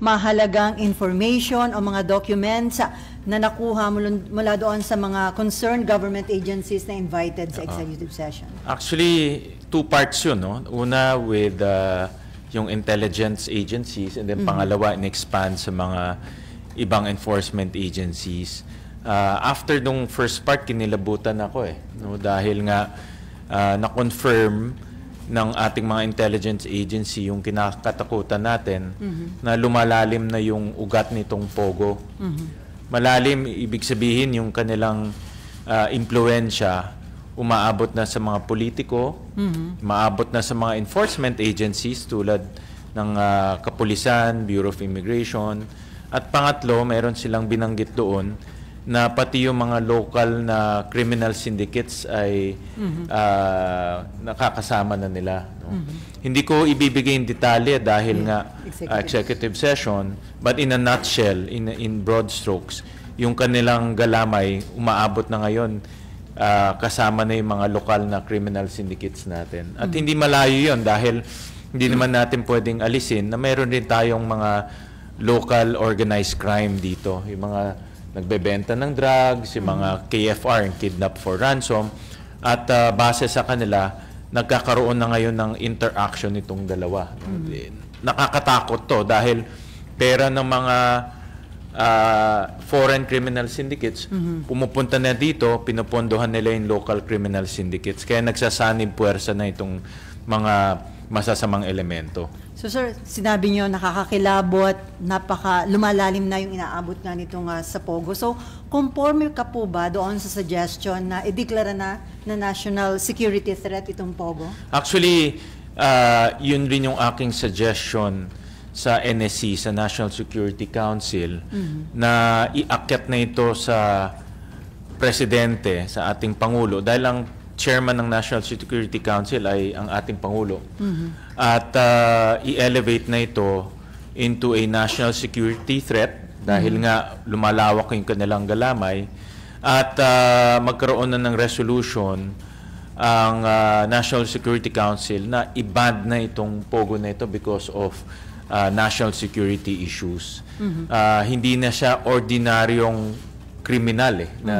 mahalagang information o mga documents na nakuha mula doon sa mga concerned government agencies na invited sa ah. executive session? Actually, two parts yun. No? Una with uh, yung intelligence agencies and then mm-hmm. pangalawa in-expand sa mga ibang enforcement agencies. Uh, after nung first part, kinilabutan ako eh. No? Dahil nga uh, na-confirm ng ating mga intelligence agency yung kinakatakutan natin mm-hmm. na lumalalim na yung ugat nitong pogo. Mm-hmm. Malalim, ibig sabihin yung kanilang uh, impluensya umaabot na sa mga politiko, mm-hmm. maabot na sa mga enforcement agencies tulad ng uh, kapulisan, Bureau of Immigration, at pangatlo, meron silang binanggit doon na pati yung mga local na criminal syndicates ay mm-hmm. uh, nakakasama na nila. No? Mm-hmm. Hindi ko ibibigay in detalye dahil mm nga ah, executive. Uh, executive session, but in a nutshell, in, in broad strokes, yung kanilang galamay umaabot na ngayon uh, kasama na yung mga lokal na criminal syndicates natin. At mm-hmm. hindi malayo yon dahil hindi mm-hmm. naman natin pwedeng alisin na meron din tayong mga local organized crime dito. Yung mga nagbebenta ng drugs, yung mga KFR, yung kidnap for ransom. At uh, base sa kanila, nagkakaroon na ngayon ng interaction nitong dalawa. Mm-hmm. Nakakatakot to dahil pera ng mga uh, foreign criminal syndicates, mm-hmm. pumupunta na dito, pinupondohan nila yung local criminal syndicates. Kaya nagsasanib puwersa na itong mga masasamang elemento. So sir, sinabi niyo nakakakilabot, napaka lumalalim na yung inaabot na nitong uh, sa Pogo. So, conforme ka po ba doon sa suggestion na ideklara na na national security threat itong Pogo? Actually, uh, yun rin yung aking suggestion sa NSC, sa National Security Council, mm-hmm. na iakyat na ito sa presidente, sa ating Pangulo. Dahil ang chairman ng National Security Council ay ang ating Pangulo. Mm-hmm. At uh, i-elevate na ito into a national security threat dahil mm-hmm. nga lumalawak yung kanilang galamay at uh, magkaroon na ng resolution ang uh, National Security Council na i na itong pogo na ito because of uh, national security issues. Mm-hmm. Uh, hindi na siya ordinaryong kriminal eh, mm-hmm. na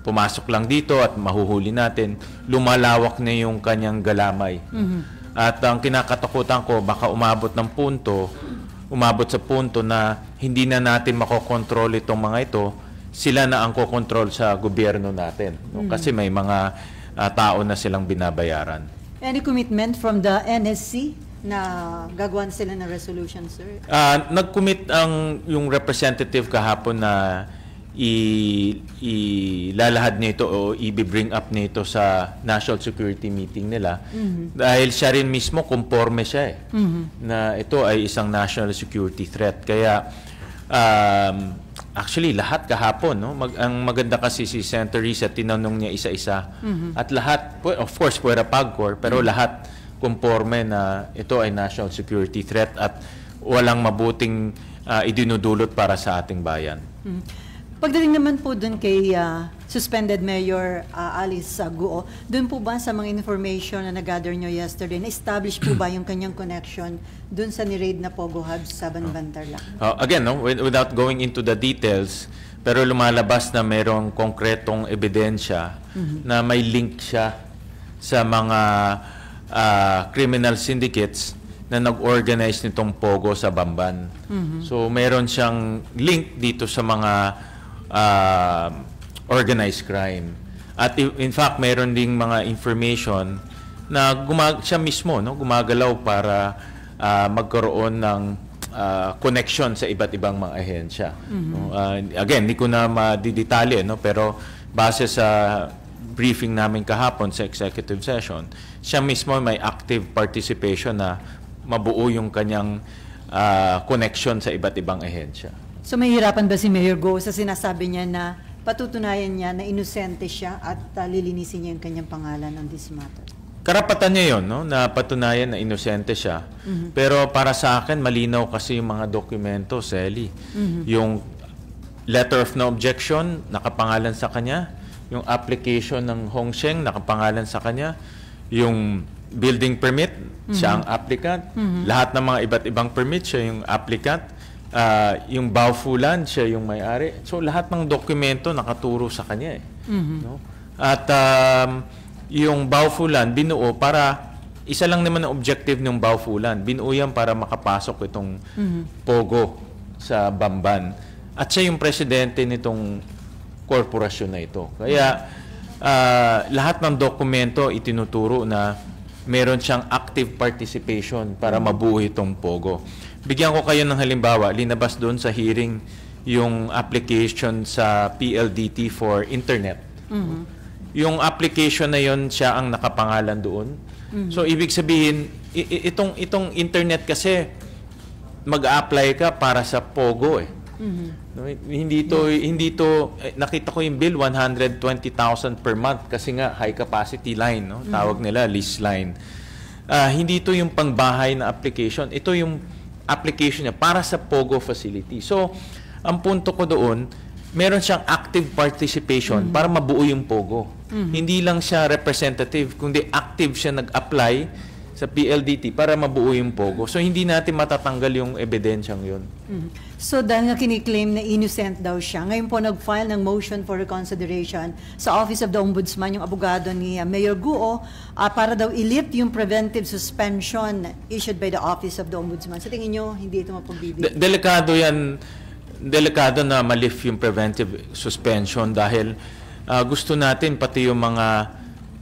pumasok lang dito at mahuhuli natin, lumalawak na yung kanyang galamay. Mm-hmm. At ang kinakatakutan ko, baka umabot ng punto, umabot sa punto na hindi na natin makokontrol itong mga ito, sila na ang kokontrol sa gobyerno natin. Mm-hmm. Kasi may mga uh, tao na silang binabayaran. Any commitment from the NSC na gagawan sila ng resolution, sir? Uh, nag-commit ang yung representative kahapon na i, ilalahad nito o i-bring up nito sa national security meeting nila mm-hmm. dahil siya rin mismo kumporme siya eh mm-hmm. na ito ay isang national security threat kaya um, actually lahat kahapon no Mag, ang maganda kasi si Senator Risa tinanong niya isa-isa mm-hmm. at lahat of course puwera pagcor pero mm-hmm. lahat kumporme na ito ay national security threat at walang mabuting uh, idinudulot para sa ating bayan. Mm-hmm. Pagdating naman po dun kay uh, suspended Mayor uh, Alice Guo, dun po ba sa mga information na nag nyo yesterday, na-establish po ba yung kanyang connection dun sa ni-raid na Pogo Hub sa Banbandarlac? Uh, ah, again, no, without going into the details, pero lumalabas na merong konkretong ebidensya mm-hmm. na may link siya sa mga uh, criminal syndicates na nag-organize nitong Pogo sa Bamban. Mm-hmm. So meron siyang link dito sa mga uh, organized crime. At in fact, meron ding mga information na gumag siya mismo no, gumagalaw para uh, magkaroon ng uh, connection sa iba't ibang mga ahensya. Mm-hmm. uh, again, hindi ko na madidetalye no, pero base sa briefing namin kahapon sa executive session, siya mismo may active participation na mabuo yung kanyang uh, connection sa iba't ibang ahensya. So mahirapan ba si Mayor Go sa sinasabi niya na patutunayan niya na inosente siya at uh, lilinisin niya yung kanyang pangalan on this matter? Karapatan niya yon no, na patunayan na inosente siya. Mm-hmm. Pero para sa akin, malinaw kasi yung mga dokumento, Sally. Mm-hmm. Yung letter of no objection, nakapangalan sa kanya. Yung application ng Hong Sheng, nakapangalan sa kanya. Yung building permit, mm-hmm. siya ang applicant. Mm-hmm. Lahat ng mga iba't ibang permit, siya yung applicant uh, yung Baofu Land, siya yung may-ari. So lahat ng dokumento nakaturo sa kanya eh. Mm-hmm. No? At um, yung Baofu Land binuo para isa lang naman ang objective ng Baofu Land. Binuo yan para makapasok itong mm-hmm. Pogo sa Bamban. At siya yung presidente nitong korporasyon na ito. Kaya uh, lahat ng dokumento itinuturo na meron siyang active participation para mabuhay itong Pogo. Bigyan ko kayo ng halimbawa, linabas doon sa hearing yung application sa PLDT for internet. Mm-hmm. Yung application na yon siya ang nakapangalan doon. Mm-hmm. So ibig sabihin itong itong internet kasi mag-apply ka para sa Pogo eh. Mm-hmm. hindi to yeah. hindi to eh, nakita ko yung bill 120,000 per month kasi nga high capacity line no mm-hmm. tawag mm-hmm. nila lease line. Uh, hindi to yung pangbahay na application. Ito yung application niya para sa POGO facility. So, ang punto ko doon, meron siyang active participation mm. para mabuo yung POGO. Mm. Hindi lang siya representative, kundi active siya nag-apply sa PLDT para mabuo yung POGO. So hindi natin matatanggal yung ebidensyang yun. Mm-hmm. So dahil nga kiniklaim na innocent daw siya, ngayon po nag-file ng motion for reconsideration sa Office of the Ombudsman yung abogado ni uh, Mayor Guo uh, para daw ilift yung preventive suspension issued by the Office of the Ombudsman. Sa so, tingin nyo, hindi ito mapagbibigay? De- delikado yan. Delikado na malift yung preventive suspension dahil uh, gusto natin pati yung mga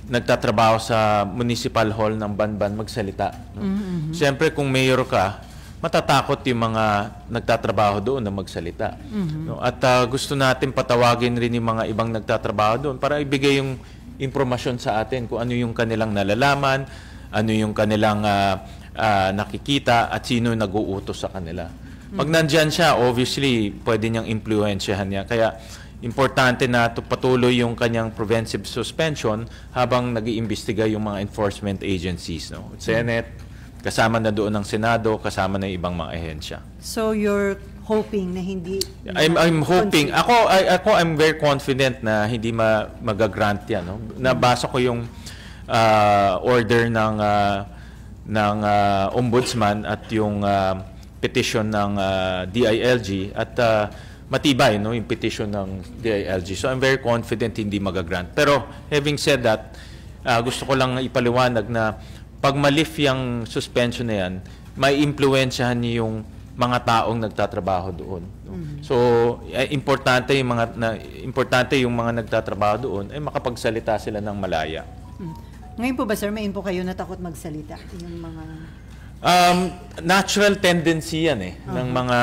nagtatrabaho sa municipal hall ng Banban magsalita. No? Mm, mm-hmm. Siyempre kung mayor ka, matatakot yung mga nagtatrabaho doon na magsalita. Mm-hmm. No? At uh, gusto natin patawagin rin yung mga ibang nagtatrabaho doon para ibigay yung impormasyon sa atin kung ano yung kanilang nalalaman, ano yung kanilang uh, uh, nakikita at sino nag-uutos sa kanila. Pag mm-hmm. nandyan siya, obviously, pwede niyang impluensyahan niya. Kaya importante na patuloy yung kanyang preventive suspension habang nag-iimbestiga yung mga enforcement agencies. No? Hmm. Senate, kasama na doon ng Senado, kasama na ibang mga ahensya. So you're hoping na hindi na I'm I'm hoping ako I, ako I'm very confident na hindi ma, magagrant 'yan no. Nabasa ko yung uh, order ng uh, ng uh, ombudsman at yung uh, petition ng uh, DILG at uh, matibay no yung petition ng DILG. So I'm very confident hindi magagrant. Pero having said that, uh, gusto ko lang ipaliwanag na pag malif yung suspension na yan, may impluensyahan niyo yung mga taong nagtatrabaho doon. Mm-hmm. So eh, importante yung mga na, importante yung mga nagtatrabaho doon ay eh, makapagsalita sila ng malaya. Mm. Ngayon po ba sir, may po kayo na takot magsalita yung mga um, natural tendency yan eh uh-huh. ng mga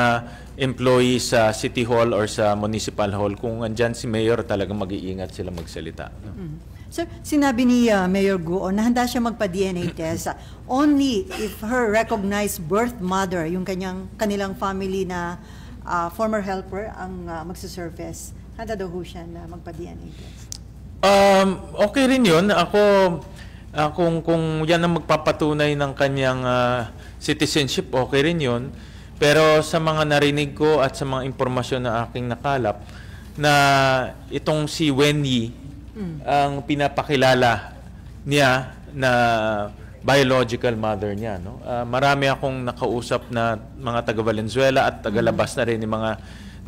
employees sa City Hall or sa Municipal Hall, kung andyan si Mayor talaga mag-iingat sila magsalita. No? Mm -hmm. Sir, sinabi ni uh, Mayor Guo na handa siya magpa-DNA test only if her recognized birth mother, yung kanyang, kanilang family na uh, former helper ang uh, magsasurface. Handa daw ho siya na magpa-DNA test. Um, okay rin yun. Ako, uh, kung, kung yan ang magpapatunay ng kanyang uh, citizenship, okay rin yun. Pero sa mga narinig ko at sa mga impormasyon na aking nakalap, na itong si Wenyi mm. ang pinapakilala niya na biological mother niya. No? Uh, marami akong nakausap na mga taga-Valenzuela at taga-labas na rin yung mga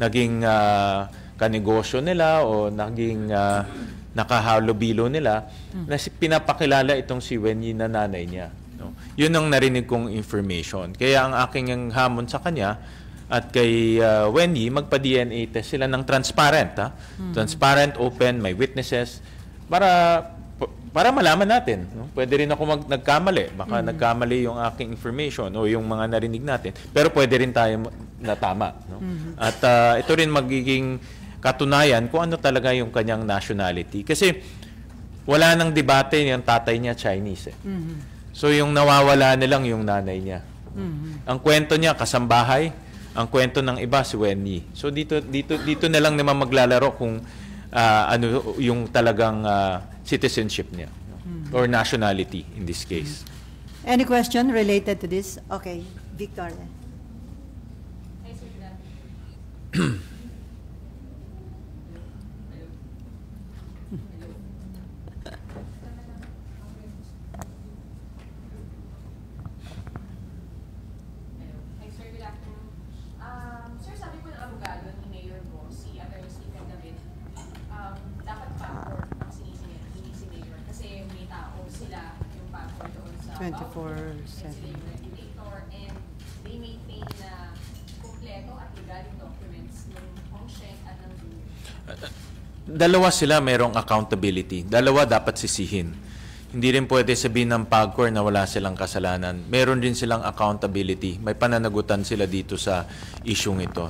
naging uh, kanegosyo nila o naging uh, nakahalo-bilo nila mm. na si, pinapakilala itong si Wenyi na nanay niya. Yun ang narinig kong information. Kaya ang aking hamon sa kanya at kay uh, Wendy, magpa-DNA test sila ng transparent. Ha? Mm. Transparent, open, may witnesses. Para para malaman natin. No? Pwede rin ako mag, nagkamali. Baka mm. nagkamali yung aking information o yung mga narinig natin. Pero pwede rin tayo natama. No? Mm-hmm. At uh, ito rin magiging katunayan kung ano talaga yung kanyang nationality. Kasi wala nang debate yung tatay niya Chinese. Eh. Mm-hmm. So yung nawawala na lang yung nanay niya. Mm-hmm. Ang kwento niya kasambahay, ang kwento ng iba si Wenny. So dito dito dito na lang naman maglalaro kung uh, ano yung talagang uh, citizenship niya mm-hmm. or nationality in this case. Mm-hmm. Any question related to this? Okay, Victor. Hi, sir. 24-7. and they na kumpleto at legal documents ng Hong Sheng at uh, ng uh, Zhu. Dalawa sila merong accountability. Dalawa dapat sisihin. Hindi rin pwede sabihin ng PAGCOR na wala silang kasalanan. Meron din silang accountability. May pananagutan sila dito sa isyung ito.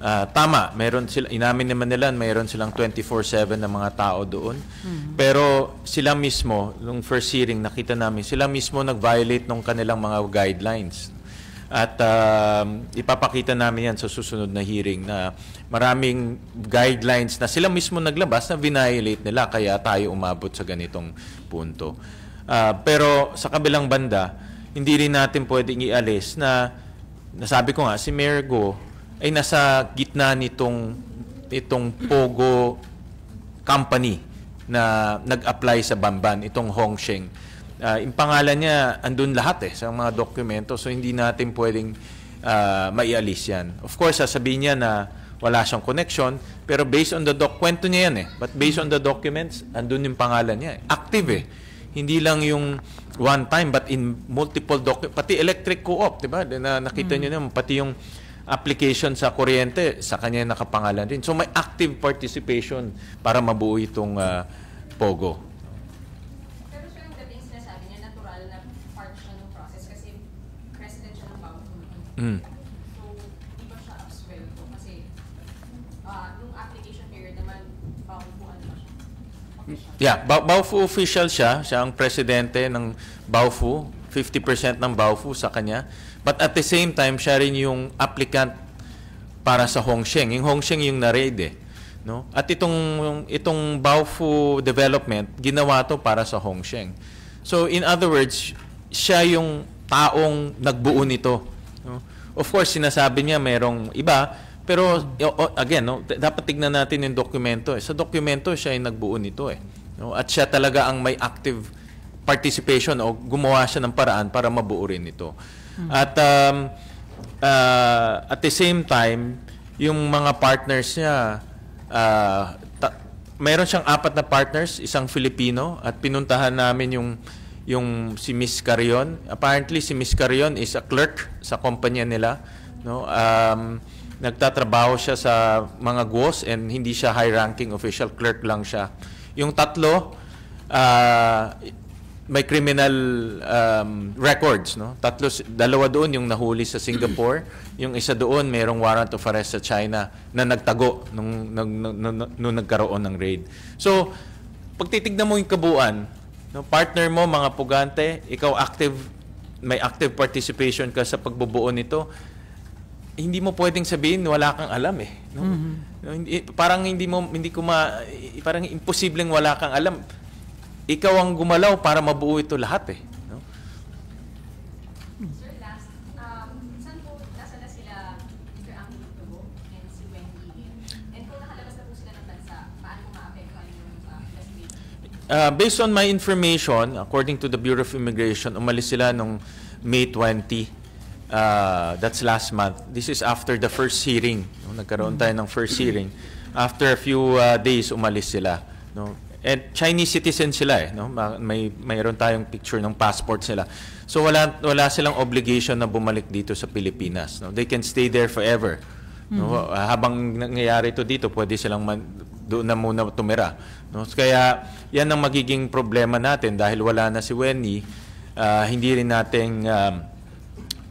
Uh, tama, meron sila, inamin naman nila, meron silang 24-7 na mga tao doon. Mm-hmm. Pero sila mismo, nung first hearing, nakita namin, sila mismo nag-violate ng kanilang mga guidelines. At uh, ipapakita namin yan sa susunod na hearing na maraming guidelines na sila mismo naglabas na vinilate nila kaya tayo umabot sa ganitong punto. Uh, pero sa kabilang banda, hindi rin natin pwedeng ialis na nasabi ko nga si Mayor Go ay nasa gitna nitong itong Pogo company na nag-apply sa Bamban, itong Hongsheng. Uh, ah, yung pangalan niya, andun lahat eh sa mga dokumento. So, hindi natin pwedeng uh, maialis yan. Of course, sasabihin niya na wala siyang connection, pero based on the doc, kwento niya yan eh. But based on the documents, andun yung pangalan niya eh. Active eh. Hindi lang yung one time, but in multiple documents. Pati electric co-op, di ba? Na, nakita mm. niyo naman, pati yung application sa kuryente, sa kanya nakapangalan din. So may active participation para mabuo itong uh, POGO. Pero siya ang gabing sinasabi niya, natural na part siya ng process kasi president siya ng bawat Mm. So, di ba siya absuelto? Kasi uh, nung application period naman, ano Baufu pa siya. Okay, siya. Yeah, ba Baofu official siya. Siya ang presidente ng Baufu. 50% ng Baufu sa kanya. But at the same time, siya rin yung applicant para sa Hongsheng. Yung Hongsheng yung na-raid eh. No? At itong, itong Baofu development, ginawa to para sa Hongsheng. So in other words, siya yung taong nagbuo nito. No? Of course, sinasabi niya merong iba, pero again, no, dapat tignan natin yung dokumento. Eh. Sa dokumento, siya yung nagbuo nito. Eh. No? At siya talaga ang may active participation o gumawa siya ng paraan para mabuo rin ito. Mm-hmm. At um, uh, at the same time, yung mga partners niya, uh, ta- meron siyang apat na partners, isang Filipino, at pinuntahan namin yung yung si Miss Carion. Apparently si Miss Carion is a clerk sa kumpanya nila, no? Um, nagtatrabaho siya sa mga GWOS and hindi siya high-ranking official clerk lang siya. Yung tatlo, uh, may criminal um, records, no? Tatlo, dalawa doon yung nahuli sa Singapore, yung isa doon merong warrant of arrest sa China na nagtago nung, nung, nung, nung, nung nagkaroon ng raid. So, pagtitignan mo yung kabuuan, no, partner mo mga pugante, ikaw active, may active participation ka sa pagbubuo nito, hindi mo pwedeng sabihin wala kang alam eh. No? Mm-hmm. No, hindi, parang hindi mo hindi ko ma parang imposibleng wala kang alam ikaw ang gumalaw para mabuo ito lahat eh. No? Sir, last, um, saan po nasa na sila Mr. Ang Tubo and si Wendy? And kung nakalabas na po sila ng bansa, paano maapektuhan yung uh, uh, based on my information, according to the Bureau of Immigration, umalis sila nung May 20. Uh, that's last month. This is after the first hearing. No? Nagkaroon tayo ng first hearing. After a few uh, days, umalis sila. No? And Chinese citizen sila eh, no? May mayroon tayong picture ng passport sila. So wala wala silang obligation na bumalik dito sa Pilipinas, no? They can stay there forever. No? Mm-hmm. Habang nangyayari to dito, pwede silang man, doon na muna tumira. No? Kaya yan ang magiging problema natin dahil wala na si Wenny, uh, ah, hindi rin nating um,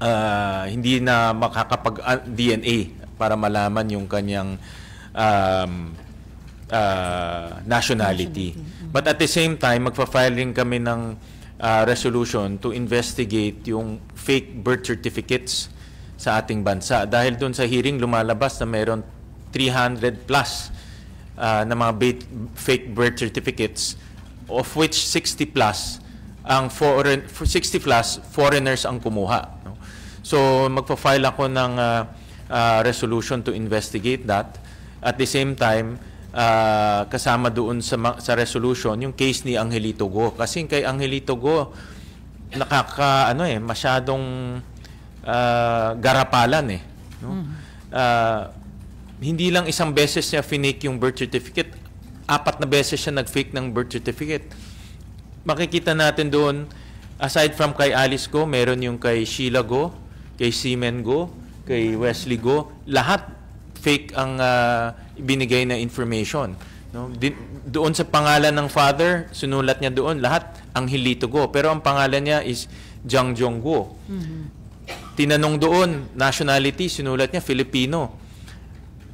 uh, hindi na makakapag ah, DNA para malaman yung kanyang um, uh, nationality. But at the same time, magpa-filing kami ng uh, resolution to investigate yung fake birth certificates sa ating bansa. Dahil doon sa hearing, lumalabas na mayroon 300 plus uh, na mga bait, fake birth certificates of which 60 plus ang foreign 60 plus foreigners ang kumuha no? so magfa-file ako ng uh, uh, resolution to investigate that at the same time uh, kasama doon sa, sa resolution yung case ni Angelito Go. Kasi kay Angelito Go, nakaka, ano eh, masyadong uh, garapalan eh. No? Mm. Uh, hindi lang isang beses niya finake yung birth certificate, apat na beses siya nagfake ng birth certificate. Makikita natin doon, aside from kay Alice Go, meron yung kay Sheila Go, kay Seaman Go, kay Wesley Go, lahat fake ang uh, binigay na information. No? doon sa pangalan ng father, sinulat niya doon lahat, ang Hilitugo. Pero ang pangalan niya is Jiang Jongguo. Mm-hmm. Tinanong doon, nationality, sinulat niya Filipino.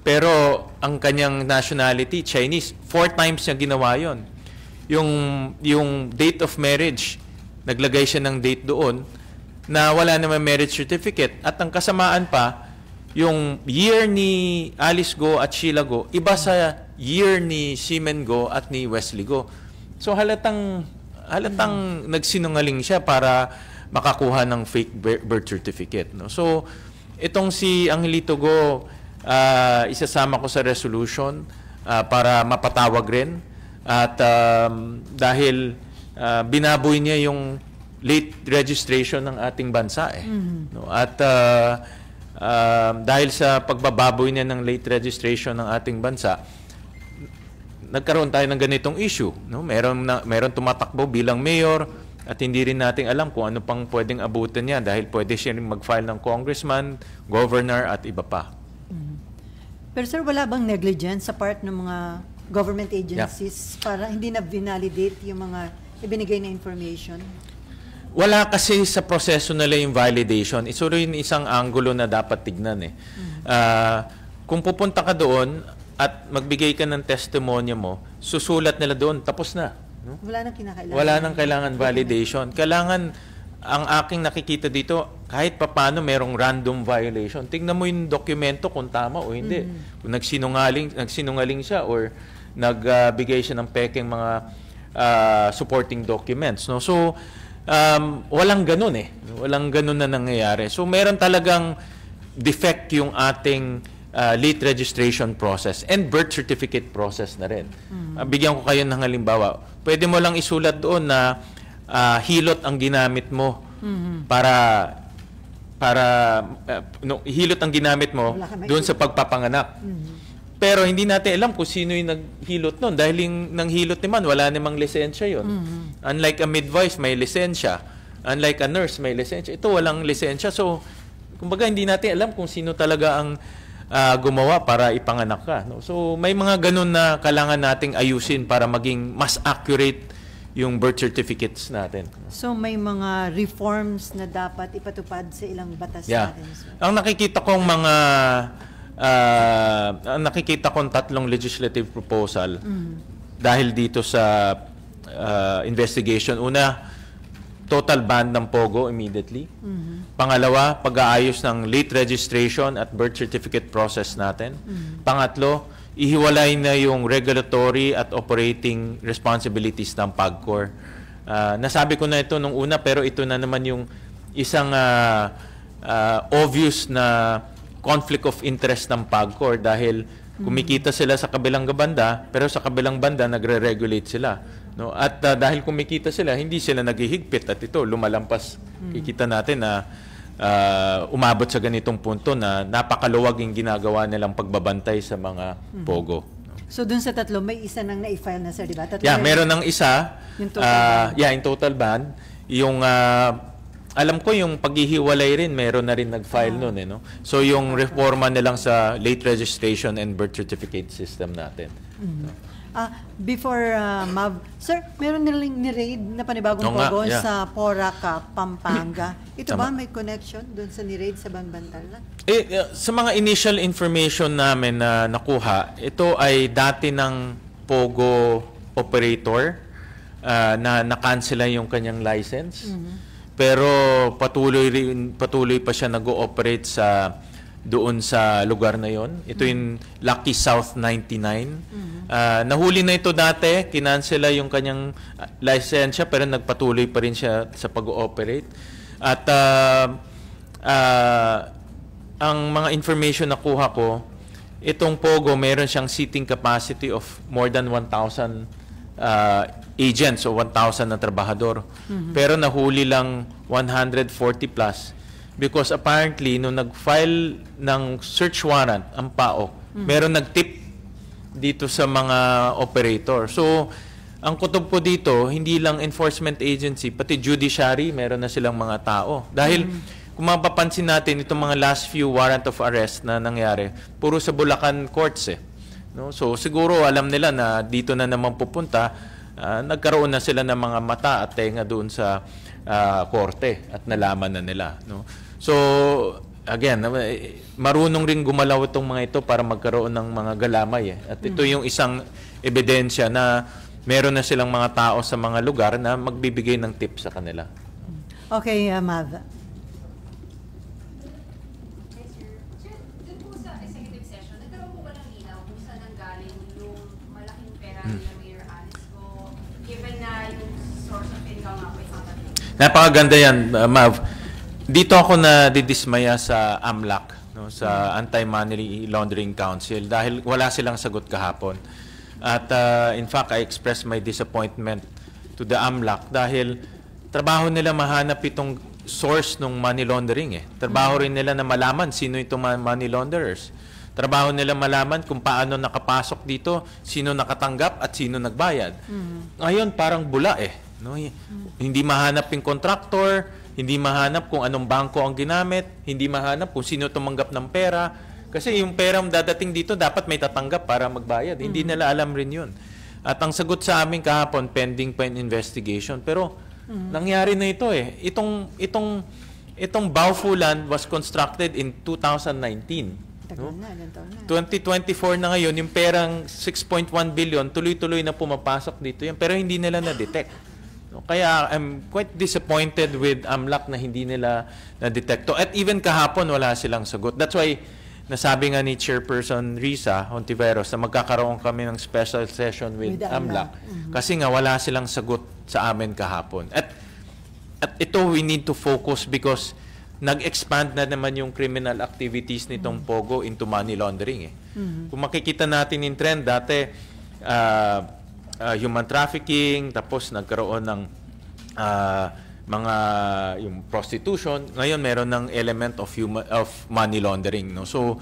Pero ang kanyang nationality, Chinese. Four times niya ginawa yon Yung, yung date of marriage, naglagay siya ng date doon na wala naman marriage certificate. At ang kasamaan pa, yung year ni Alice Go at Sheila Go, iba sa year ni Seaman Go at ni Wesley Go. So halatang halatang mm. nagsinungaling siya para makakuha ng fake birth certificate, no. So itong si Angelito Go uh, isasama ko sa resolution uh, para mapatawag rin at um, dahil uh, binaboy niya yung late registration ng ating bansa eh. hmm No? At uh, um, dahil sa pagbababoy niya ng late registration ng ating bansa, nagkaroon tayo ng ganitong issue. No? Meron, na, meron tumatakbo bilang mayor at hindi rin natin alam kung ano pang pwedeng abutan niya dahil pwede siya rin mag-file ng congressman, governor at iba pa. Mm-hmm. Pero sir, wala bang negligence sa part ng mga government agencies yeah. para hindi na-validate yung mga ibinigay na information? wala kasi sa proseso nila yung validation. Ito rin isang angulo na dapat tignan eh. Uh, kung pupunta ka doon at magbigay ka ng testimonyo mo, susulat nila doon, tapos na. No? Wala nang kinakailangan. Wala nang kailangan validation. Kailangan, ang aking nakikita dito, kahit papano merong random violation. Tingnan mo yung dokumento kung tama o hindi. Mm-hmm. Kung nagsinungaling, nagsinungaling siya or nagbigay uh, siya ng peking mga uh, supporting documents. No? So, um, walang ganun eh. Walang ganun na nangyayari. So meron talagang defect yung ating uh, late registration process and birth certificate process na rin. Mm-hmm. Uh, bigyan ko kayo ng halimbawa. Pwede mo lang isulat doon na uh, hilot ang ginamit mo mm-hmm. para para uh, no, hilot ang ginamit mo doon sa pagpapanganak. Mm-hmm. Pero hindi natin alam kung sino yung naghilot nun. Dahil yung nanghilot naman, wala namang lisensya yon. Mm-hmm. Unlike a midwife, may lisensya. Unlike a nurse, may lisensya. Ito, walang lisensya. So, kumbaga, hindi natin alam kung sino talaga ang uh, gumawa para ipanganak ka. No? So, may mga ganun na kailangan nating ayusin para maging mas accurate yung birth certificates natin. So may mga reforms na dapat ipatupad sa ilang batas yeah. natin. Ang nakikita kong mga uh, nakikita kong tatlong legislative proposal mm. dahil dito sa uh, investigation. Una, total ban ng POGO immediately. Mm-hmm. Pangalawa, pag-aayos ng late registration at birth certificate process natin. Mm-hmm. Pangatlo, ihiwalay na yung regulatory at operating responsibilities ng PAGCOR. Uh, nasabi ko na ito nung una pero ito na naman yung isang uh, uh, obvious na conflict of interest ng PAGCOR dahil kumikita sila sa kabilang banda pero sa kabilang banda nagre-regulate sila. No? At uh, dahil kumikita sila, hindi sila naghihigpit at ito lumalampas. Hmm. Kikita natin na uh, umabot sa ganitong punto na napakaluwag yung ginagawa nilang pagbabantay sa mga hmm. pogo. So dun sa tatlo, may isa nang na-file na sir, di ba? Tatlo yeah, meron ng isa. Yung total uh, ban. Yeah, in total ban. Yung uh, alam ko yung paghihiwalay rin, meron na rin nag-file ah. nun. Eh, no? So yung reforma nilang sa late registration and birth certificate system natin. Mm-hmm. So, Uh, ah, before uh, MAV, sir, meron nilang ni-raid na panibagong no, pogo yeah. sa Poraca, Pampanga. Ito Tama. ba may connection doon sa ni-raid sa Banbantalan? Eh, uh, sa mga initial information namin na nakuha, ito ay dati ng pogo operator uh, na na-cancel yung kanyang license. Mm-hmm pero patuloy rin, patuloy pa siya nag-ooperate sa doon sa lugar na yon. Ito yung Lucky South 99. Mm-hmm. Uh, nahuli na ito dati, kinansela yung kanyang ah, lisensya pero nagpatuloy pa rin siya sa pag-ooperate. At uh, uh, ang mga information na kuha ko, itong Pogo meron siyang seating capacity of more than 1,000 uh, agents o 1,000 na trabahador. Mm-hmm. Pero nahuli lang 140 plus because apparently nung nag-file ng search warrant ang PAO, mm-hmm. meron nag-tip dito sa mga operator. So, ang kutob po dito, hindi lang enforcement agency, pati judiciary, meron na silang mga tao. Dahil mm-hmm. kung mapapansin natin itong mga last few warrant of arrest na nangyari, puro sa Bulacan courts eh. No? So siguro alam nila na dito na naman pupunta uh, nagkaroon na sila ng mga mata at tenga doon sa uh, korte at nalaman na nila. No? So, again, ah, marunong ring gumalaw itong mga ito para magkaroon ng mga galamay. Eh. At ito hmm. yung isang ebidensya na meron na silang mga tao sa mga lugar na magbibigay ng tip sa kanila. Okay, uh, Mav. Napakaganda yan, uh, Mav. Dito ako na didismaya sa AMLAC, no, sa Anti-Money Laundering Council dahil wala silang sagot kahapon. At uh, in fact, I expressed my disappointment to the AMLAC dahil trabaho nila mahanap itong source ng money laundering eh. Trabaho rin nila na malaman sino itong money launderers. Trabaho nila malaman kung paano nakapasok dito, sino nakatanggap at sino nagbayad. Mm-hmm. Ngayon, parang bula eh. No? Hindi mahanap yung contractor, hindi mahanap kung anong bangko ang ginamit, hindi mahanap kung sino tumanggap ng pera. Kasi yung pera dadating dito, dapat may tatanggap para magbayad. Mm-hmm. Hindi mm. nila alam rin yun. At ang sagot sa amin kahapon, pending pa investigation. Pero mm-hmm. nangyari na ito eh. Itong, itong, itong Baofu land was constructed in 2019. No? Na, na. 2024 na ngayon, yung perang 6.1 billion, tuloy-tuloy na pumapasok dito yan. Pero hindi nila na-detect. No? Kaya I'm quite disappointed with AMLAC na hindi nila na-detecto. At even kahapon, wala silang sagot. That's why nasabi nga ni Chairperson Risa Ontiveros na magkakaroon kami ng special session with, with AMLAC. Mm-hmm. Kasi nga wala silang sagot sa amin kahapon. At, at ito, we need to focus because nag-expand na naman yung criminal activities nitong mm-hmm. POGO into money laundering. Eh. Mm-hmm. Kung makikita natin in trend, dati uh, uh, human trafficking, tapos nagkaroon ng uh, mga yung prostitution. Ngayon meron ng element of human of money laundering, no. So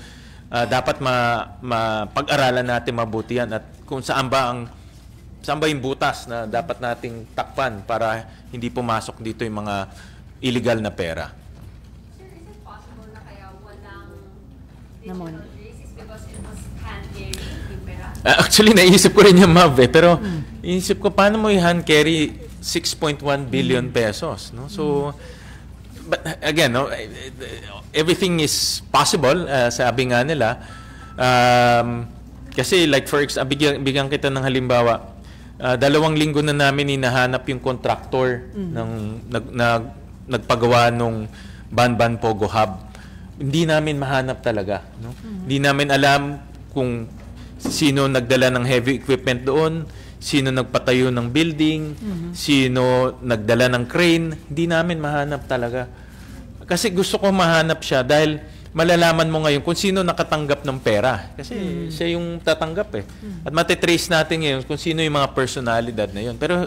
uh, dapat ma, mapag-aralan natin mabuti yan at kung saan ba ang saan ba yung butas na dapat nating takpan para hindi pumasok dito yung mga illegal na pera. Sir, is it possible na kaya walang digital Ah, actually, naisip ko rin yung MAV eh, pero mm. inisip ko paano mo i-hand carry 6.1 billion pesos, no? So but again, no, eh, eh, everything is possible uh, sabi nga nila. Um, kasi like for example, bigyan, bigyan kita ng halimbawa, uh, dalawang linggo na namin hinahanap yung contractor mm. ng nag, nag, nagpagawa nung Banban Pogo Hub. Hindi namin mahanap talaga, no? Mm. Hindi namin alam kung sino nagdala ng heavy equipment doon, sino nagpatayo ng building, mm-hmm. sino nagdala ng crane, hindi namin mahanap talaga. Kasi gusto ko mahanap siya dahil malalaman mo ngayon kung sino nakatanggap ng pera. Kasi mm-hmm. siya yung tatanggap eh. Mm-hmm. At matitrace natin ngayon kung sino yung mga personalidad na yun. Pero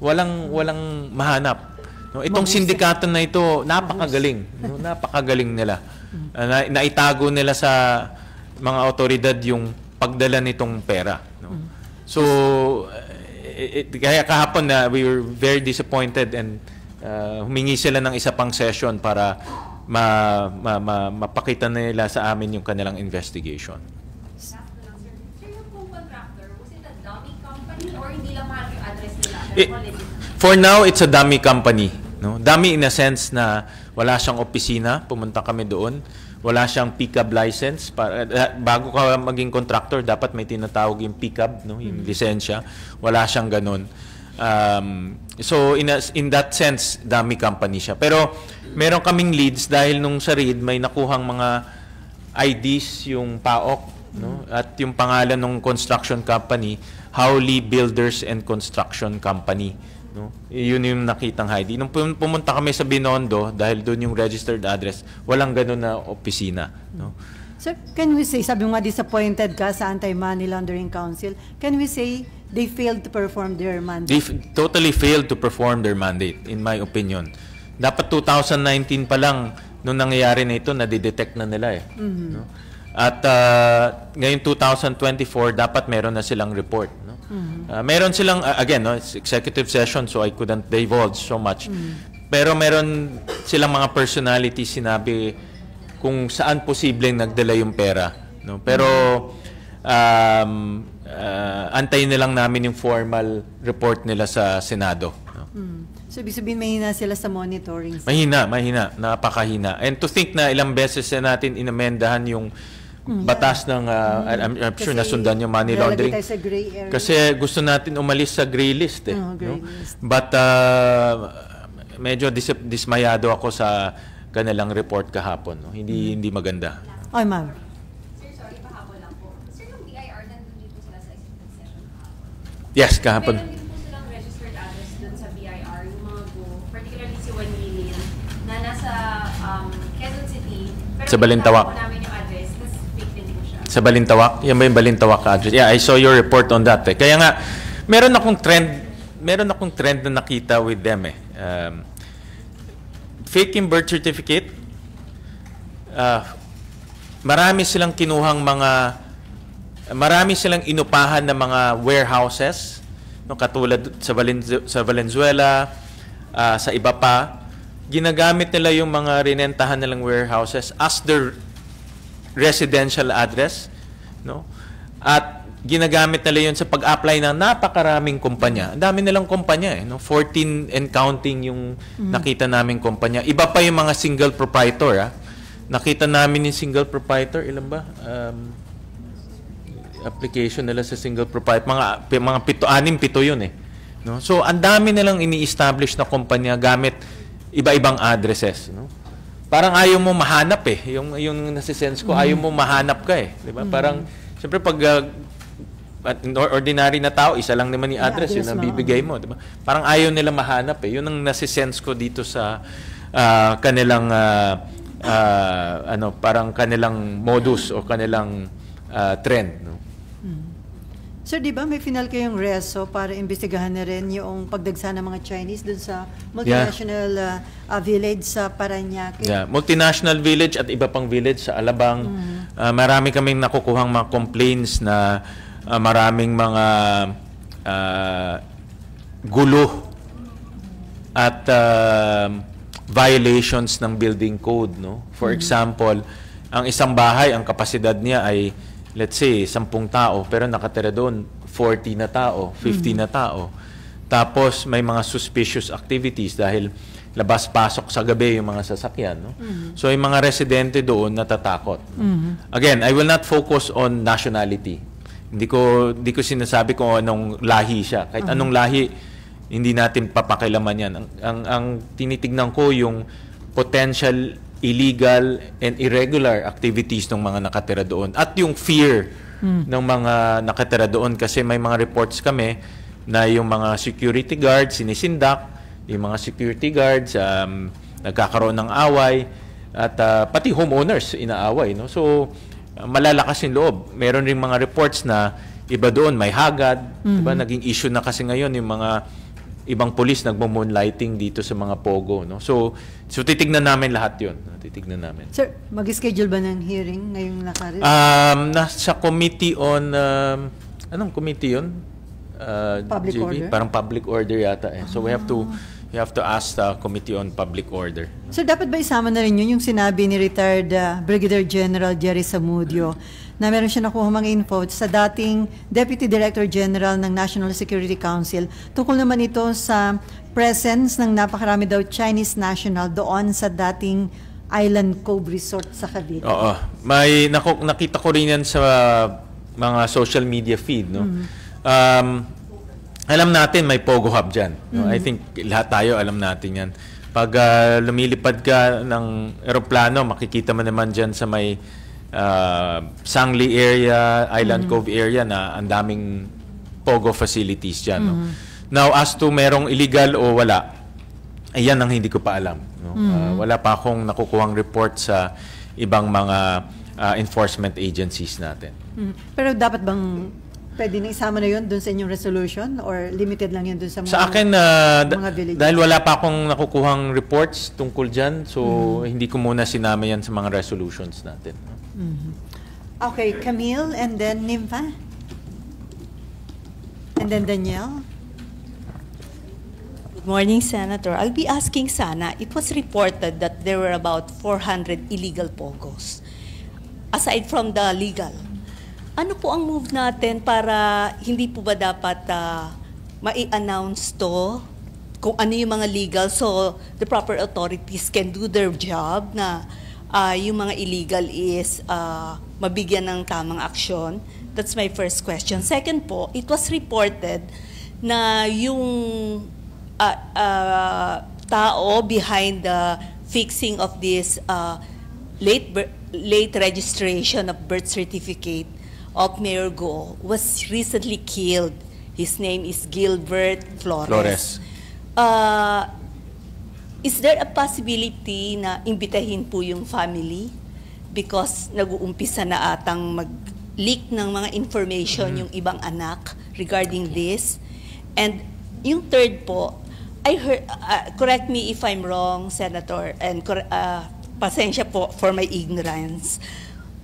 walang walang mahanap. No, itong Mahusay. sindikato na ito, napakagaling. No, napakagaling nila. Mm-hmm. Na, naitago nila sa mga otoridad yung pagdala nitong pera. No? So, it, eh, it, eh, kaya kahapon na we were very disappointed and uh, humingi sila ng isa pang session para ma, ma, ma, mapakita nila sa amin yung kanilang investigation. It, for now, it's a dummy company. No? Dummy in a sense na wala siyang opisina. Pumunta kami doon wala siyang pickup license para eh, eh, bago ka maging contractor dapat may tinatawag yung pickup no yung mm-hmm. lisensya wala siyang ganun um, so in a, in that sense dami company siya pero meron kaming leads dahil nung sa read may nakuhang mga IDs yung PAOK no at yung pangalan ng construction company Howley Builders and Construction Company No? Yun yung nakitang Heidi. Nung pumunta kami sa Binondo, dahil doon yung registered address, walang ganun na opisina. No? Sir, can we say, sabi mo nga disappointed ka sa Anti-Money Laundering Council, can we say they failed to perform their mandate? They totally failed to perform their mandate, in my opinion. Dapat 2019 pa lang, nung nangyayari na ito, nadidetect na nila eh. Mm-hmm. No? At uh, ngayon 2024, dapat meron na silang report. No? Mm-hmm. Uh, meron silang, uh, again, no, it's executive session so I couldn't divulge so much. Mm-hmm. Pero meron silang mga personality sinabi kung saan posibleng nagdala yung pera. No? Pero um, uh, antayin na lang namin yung formal report nila sa Senado. No? Mm. So, ibig sabihin, mahina sila sa monitoring? Mahina, mahina. Napakahina. And to think na ilang beses na natin inamendahan yung Mm. Batas ng, uh, mm. I'm, I'm sure nasundan yung money laundering. Sa gray area. Kasi gusto natin umalis sa gray list. Eh, oh, gray no? list. But uh, medyo dis- dismayado ako sa kanilang report kahapon. No? Hindi, mm. hindi maganda. Ay, ma'am. Yes, kahapon. Meron din po silang registered address doon sa BIR, yung mga go, particularly si Juan Lilian, na nasa um, Quezon City. Pero sa Balintawak. Pero namin sa Balintawak? Yan ba yung Balintawak address? Yeah, I saw your report on that. Eh. Kaya nga, meron akong trend, meron akong trend na nakita with them eh. Um, faking birth certificate, uh, marami silang kinuhang mga, marami silang inupahan ng mga warehouses, no, katulad sa, Valenz- sa Valenzuela, uh, sa iba pa, ginagamit nila yung mga rinentahan nilang warehouses as their residential address. No? At ginagamit nila yun sa pag-apply ng napakaraming kumpanya. Ang dami nilang kumpanya eh. No? 14 and counting yung mm-hmm. nakita naming kumpanya. Iba pa yung mga single proprietor. Ah. Nakita namin yung single proprietor. Ilan ba? Um, application nila sa single proprietor. Mga, mga pito, anim, pito yun eh. No? So, ang dami nilang ini-establish na kumpanya gamit iba-ibang addresses. No? parang ayaw mo mahanap eh. Yung, yung nasisense ko, mm. ayaw mo mahanap ka eh. Di ba? Mm. Parang, siyempre pag uh, at ordinary na tao, isa lang naman yung address, yeah, yun ang bibigay mo. Di ba? Parang ayaw nila mahanap eh. Yun ang nasisense ko dito sa uh, kanilang, uh, uh, ano, parang kanilang modus o kanilang uh, trend. No? Sir, di ba may final kayong reso para imbestigahan na rin yung pagdagsa ng mga Chinese dun sa multinational yeah. Uh, uh, village sa Paranaque? Yeah, multinational village at iba pang village sa Alabang. Mm-hmm. Uh, marami kaming nakukuhang mga complaints na uh, maraming mga uh, gulo at uh, violations ng building code. No? For mm-hmm. example, ang isang bahay, ang kapasidad niya ay let's say, 10 tao, pero nakatira doon 40 na tao, 50 mm-hmm. na tao. Tapos may mga suspicious activities dahil labas-pasok sa gabi yung mga sasakyan. No? Mm-hmm. So yung mga residente doon natatakot. Mm-hmm. Again, I will not focus on nationality. Hindi ko hindi ko sinasabi kung anong lahi siya. Kahit mm-hmm. anong lahi, hindi natin papakilaman yan. Ang, ang, ang tinitignan ko yung potential illegal and irregular activities ng mga nakatira doon at yung fear mm. ng mga nakatira doon kasi may mga reports kami na yung mga security guards sinisindak yung mga security guards um, nagkakaroon ng away at uh, pati homeowners inaaway no so malalakas yung loob meron ring mga reports na iba doon may hagad mm-hmm. diba naging issue na kasi ngayon yung mga ibang pulis nagmo-moonlighting dito sa mga pogo no so So titignan namin lahat 'yon. Titignan namin. Sir, mag-schedule ba ng hearing ngayong nakarin? Um, nasa committee on um, anong committee 'yon? Uh, public JB? order. Parang public order yata eh. Ah. So we have to you ah. have to ask the Committee on Public Order. So dapat ba isama na rin yun yung sinabi ni retired uh, Brigadier General Jerry Samudio mm -hmm na meron siya nakuha mga info sa dating Deputy Director General ng National Security Council. Tukol naman ito sa presence ng napakarami daw Chinese national doon sa dating Island Cove Resort sa Cavite. Oo. May naku- nakita ko rin yan sa mga social media feed. No? Mm. Um, alam natin may Pogo Hub dyan. No? Mm. I mm-hmm. think lahat tayo alam natin yan pag uh, lumilipad ka ng eroplano, makikita mo naman dyan sa may uh, Sangli area, Island mm-hmm. Cove area na ang daming pogo facilities diyan, mm-hmm. no. Now as to merong illegal o wala, ayan ang hindi ko pa alam, no. Uh, mm-hmm. Uh, wala pa akong nakukuhang report sa ibang mga uh, enforcement agencies natin. Mm-hmm. Pero dapat bang Pwede na isama na yun dun sa inyong resolution or limited lang yun dun sa mga Sa akin, uh, mga villages? dahil wala pa akong nakukuhang reports tungkol dyan, so mm-hmm. hindi ko muna sinama yan sa mga resolutions natin. Mm-hmm. Okay, Camille and then Nympha. And then Danielle. Good morning, Senator. I'll be asking sana, it was reported that there were about 400 illegal POGOs, aside from the legal. Ano po ang move natin para hindi po ba dapat uh, mai-announce to kung ano yung mga legal so the proper authorities can do their job na uh, yung mga illegal is uh, mabigyan ng tamang aksyon? That's my first question. Second po, it was reported na yung uh, uh, tao behind the fixing of this uh, late late registration of birth certificate of Mayor Go was recently killed. His name is Gilbert Flores. Flores. Uh, Is there a possibility na imbitahin po yung family? Because nag-uumpisa na atang mag-leak ng mga information mm-hmm. yung ibang anak regarding this. And yung third po, I heard, uh, correct me if I'm wrong, Senator, and uh, pasensya po for my ignorance.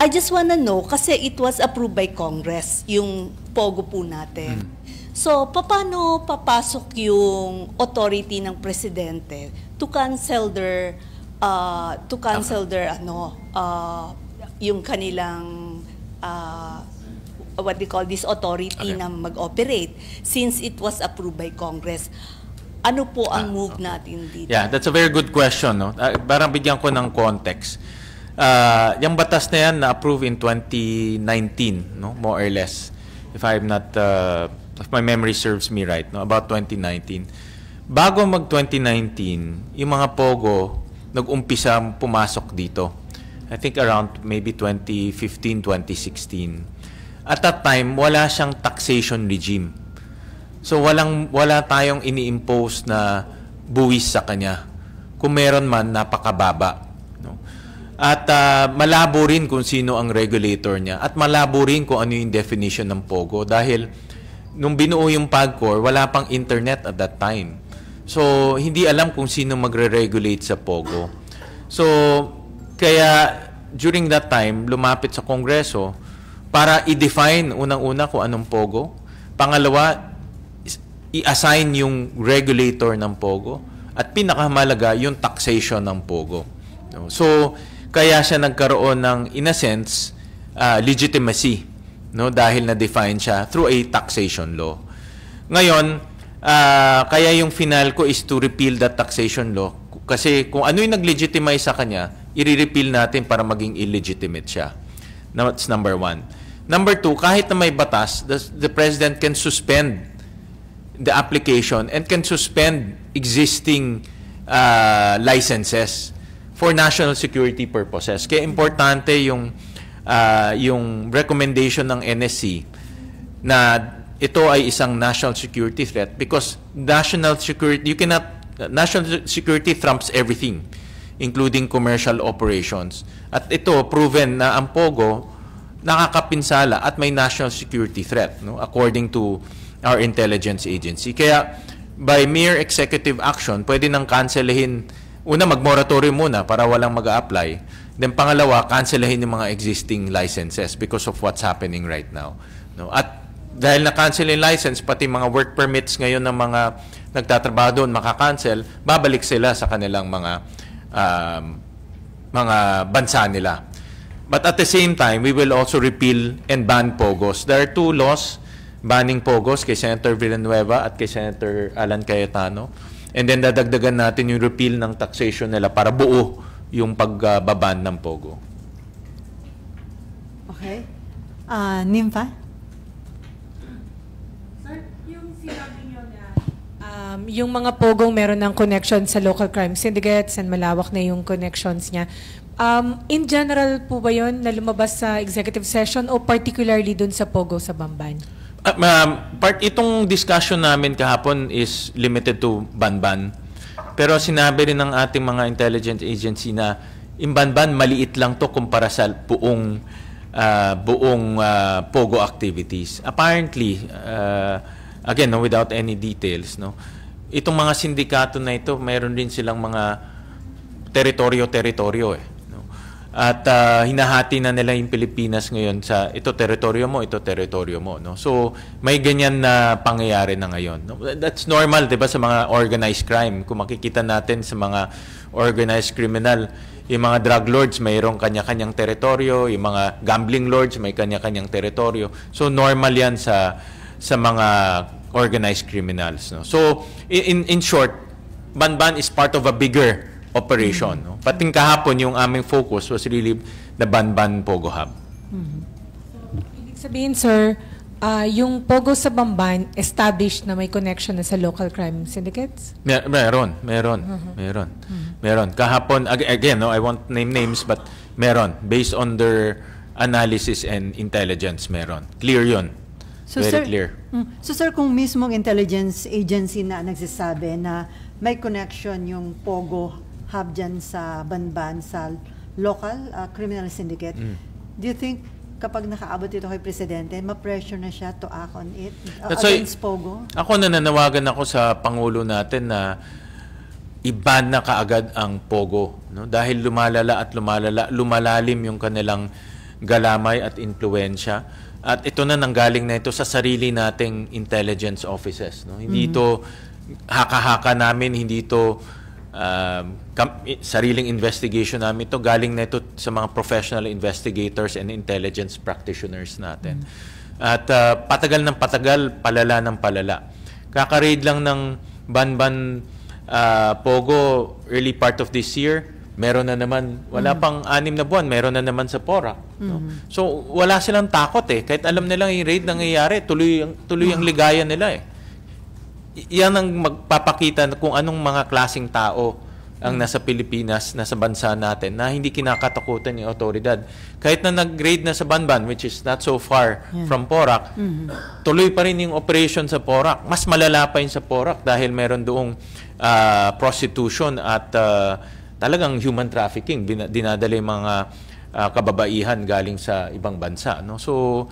I just wanna know, kasi it was approved by Congress, yung POGO po natin. Mm-hmm. So, paano papasok yung authority ng presidente to cancel their uh, to cancel their ano uh, yung kanilang uh, what they call this authority okay. na mag-operate since it was approved by Congress. Ano po ang ah, move okay. natin dito? Yeah, that's a very good question. No? Uh, parang bigyan ko ng context. Uh, yung batas na yan na-approve in 2019, no? more or less. If I'm not uh, if my memory serves me right, no, about 2019. Bago mag 2019, yung mga Pogo, nag-umpisa pumasok dito. I think around maybe 2015, 2016. At that time, wala siyang taxation regime. So walang wala tayong ini-impose na buwis sa kanya. Kung meron man napakababa. No? At uh, malabo rin kung sino ang regulator niya at malabo rin kung ano yung definition ng pogo dahil nung binuo yung PAGCOR, wala pang internet at that time. So, hindi alam kung sino magre-regulate sa POGO. So, kaya during that time, lumapit sa Kongreso para i-define unang-una kung anong POGO. Pangalawa, i-assign yung regulator ng POGO. At pinakamalaga, yung taxation ng POGO. So, kaya siya nagkaroon ng, in a sense, uh, legitimacy no dahil na-define siya through a taxation law. Ngayon, uh, kaya yung final ko is to repeal that taxation law kasi kung ano yung naglegitimize sa kanya, i-repeal natin para maging illegitimate siya. That's number one. Number two, kahit na may batas, the, the president can suspend the application and can suspend existing uh, licenses for national security purposes. Kaya importante yung uh, yung recommendation ng NSC na ito ay isang national security threat because national security, you cannot, uh, national security trumps everything, including commercial operations. At ito, proven na ang POGO nakakapinsala at may national security threat, no? according to our intelligence agency. Kaya, by mere executive action, pwede nang kanselihin Una, mag-moratorium muna para walang mag apply Then pangalawa, cancelahin yung mga existing licenses because of what's happening right now. No? At dahil na-cancel yung license, pati mga work permits ngayon ng mga nagtatrabaho doon makakancel, babalik sila sa kanilang mga um, mga bansa nila. But at the same time, we will also repeal and ban POGOS. There are two laws banning POGOS kay Senator Villanueva at kay Senator Alan Cayetano. And then dadagdagan natin yung repeal ng taxation nila para buo yung pagbaban ng Pogo. Okay. Uh, Nympha? Sir, yung sinabi nyo na um, yung mga Pogong meron ng connection sa local crime syndicates and malawak na yung connections niya. Um, in general po ba yon na lumabas sa executive session o particularly dun sa Pogo sa Bamban? Uh, um, part itong discussion namin kahapon is limited to Banban. -ban pero sinabi rin ng ating mga intelligence agency na imbanban maliit lang to kumpara sa buong uh, buong uh, pogo activities. Apparently, uh, again, no, without any details, no. Itong mga sindikato na ito, mayroon din silang mga teritoryo-teritoryo eh at uh, hinahati na nila yung Pilipinas ngayon sa ito teritoryo mo, ito teritoryo mo, no. So may ganyan na pangyayari na ngayon. No? That's normal 'di ba sa mga organized crime. Kung makikita natin sa mga organized criminal, yung mga drug lords mayroong kanya-kanyang teritoryo, yung mga gambling lords may kanya-kanyang teritoryo. So normal 'yan sa sa mga organized criminals, no. So in in short, Banban is part of a bigger operation. Mm-hmm. No? Pating kahapon, yung aming focus was really the Banban Pogo Hub. Mm-hmm. So, ibig sabihin, sir, uh, yung Pogo sa Banban established na may connection na sa local crime syndicates? Mer- meron, meron, uh-huh. meron. Uh-huh. Meron. Kahapon, ag- again, no, I won't name names, but meron. Based on their analysis and intelligence, meron. Clear yun. So, Very sir, clear. Mm, so sir, kung mismong intelligence agency na nagsasabi na may connection yung Pogo hub dyan sa Banban, sa local uh, criminal syndicate. Mm. Do you think kapag nakaabot ito kay Presidente, ma-pressure na siya to act on it uh, That's ah, against why, POGO? Ako nananawagan ako sa Pangulo natin na iban na kaagad ang POGO. No? Dahil lumalala at lumalala, lumalalim yung kanilang galamay at impluwensya. At ito na nanggaling na ito sa sarili nating intelligence offices. No? Hindi mm-hmm. ito haka-haka namin, hindi ito um, sariling investigation namin ito. Galing na ito sa mga professional investigators and intelligence practitioners natin. Mm. At uh, patagal ng patagal, palala ng palala. Kakaraid lang ng Banban uh, Pogo early part of this year, meron na naman, wala mm-hmm. pang anim na buwan, meron na naman sa Pora. Mm-hmm. No? So, wala silang takot eh. Kahit alam nilang yung raid nangyayari, tuloy, tuloy ang mm. ligaya nila eh yan ang magpapakita kung anong mga klasing tao ang nasa Pilipinas, nasa bansa natin, na hindi kinakatakutan ng otoridad. Kahit na nag-grade na sa Banban, which is not so far yeah. from Porac, mm-hmm. tuloy pa rin yung operation sa Porac. Mas malala pa yun sa Porac dahil meron doong uh, prostitution at uh, talagang human trafficking. Dinadala yung mga uh, kababaihan galing sa ibang bansa. No? So,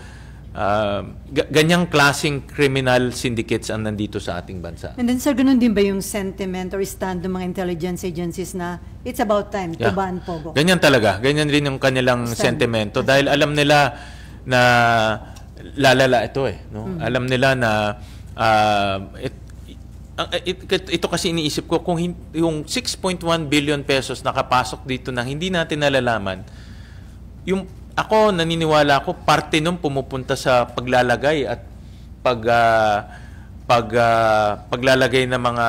uh, ganyang klasing criminal syndicates ang nandito sa ating bansa. And then sir, ganun din ba yung sentiment or stand ng mga intelligence agencies na it's about time yeah. to ban Pogo? Ganyan talaga. Ganyan rin yung kanilang stand. sentimento dahil alam nila na lalala ito eh. No? Mm-hmm. Alam nila na uh, it, it, it, ito kasi iniisip ko, kung hin, yung 6.1 billion pesos nakapasok dito na hindi natin nalalaman, yung ako naniniwala ako parte nung pumupunta sa paglalagay at pag uh, pag uh, paglalagay ng mga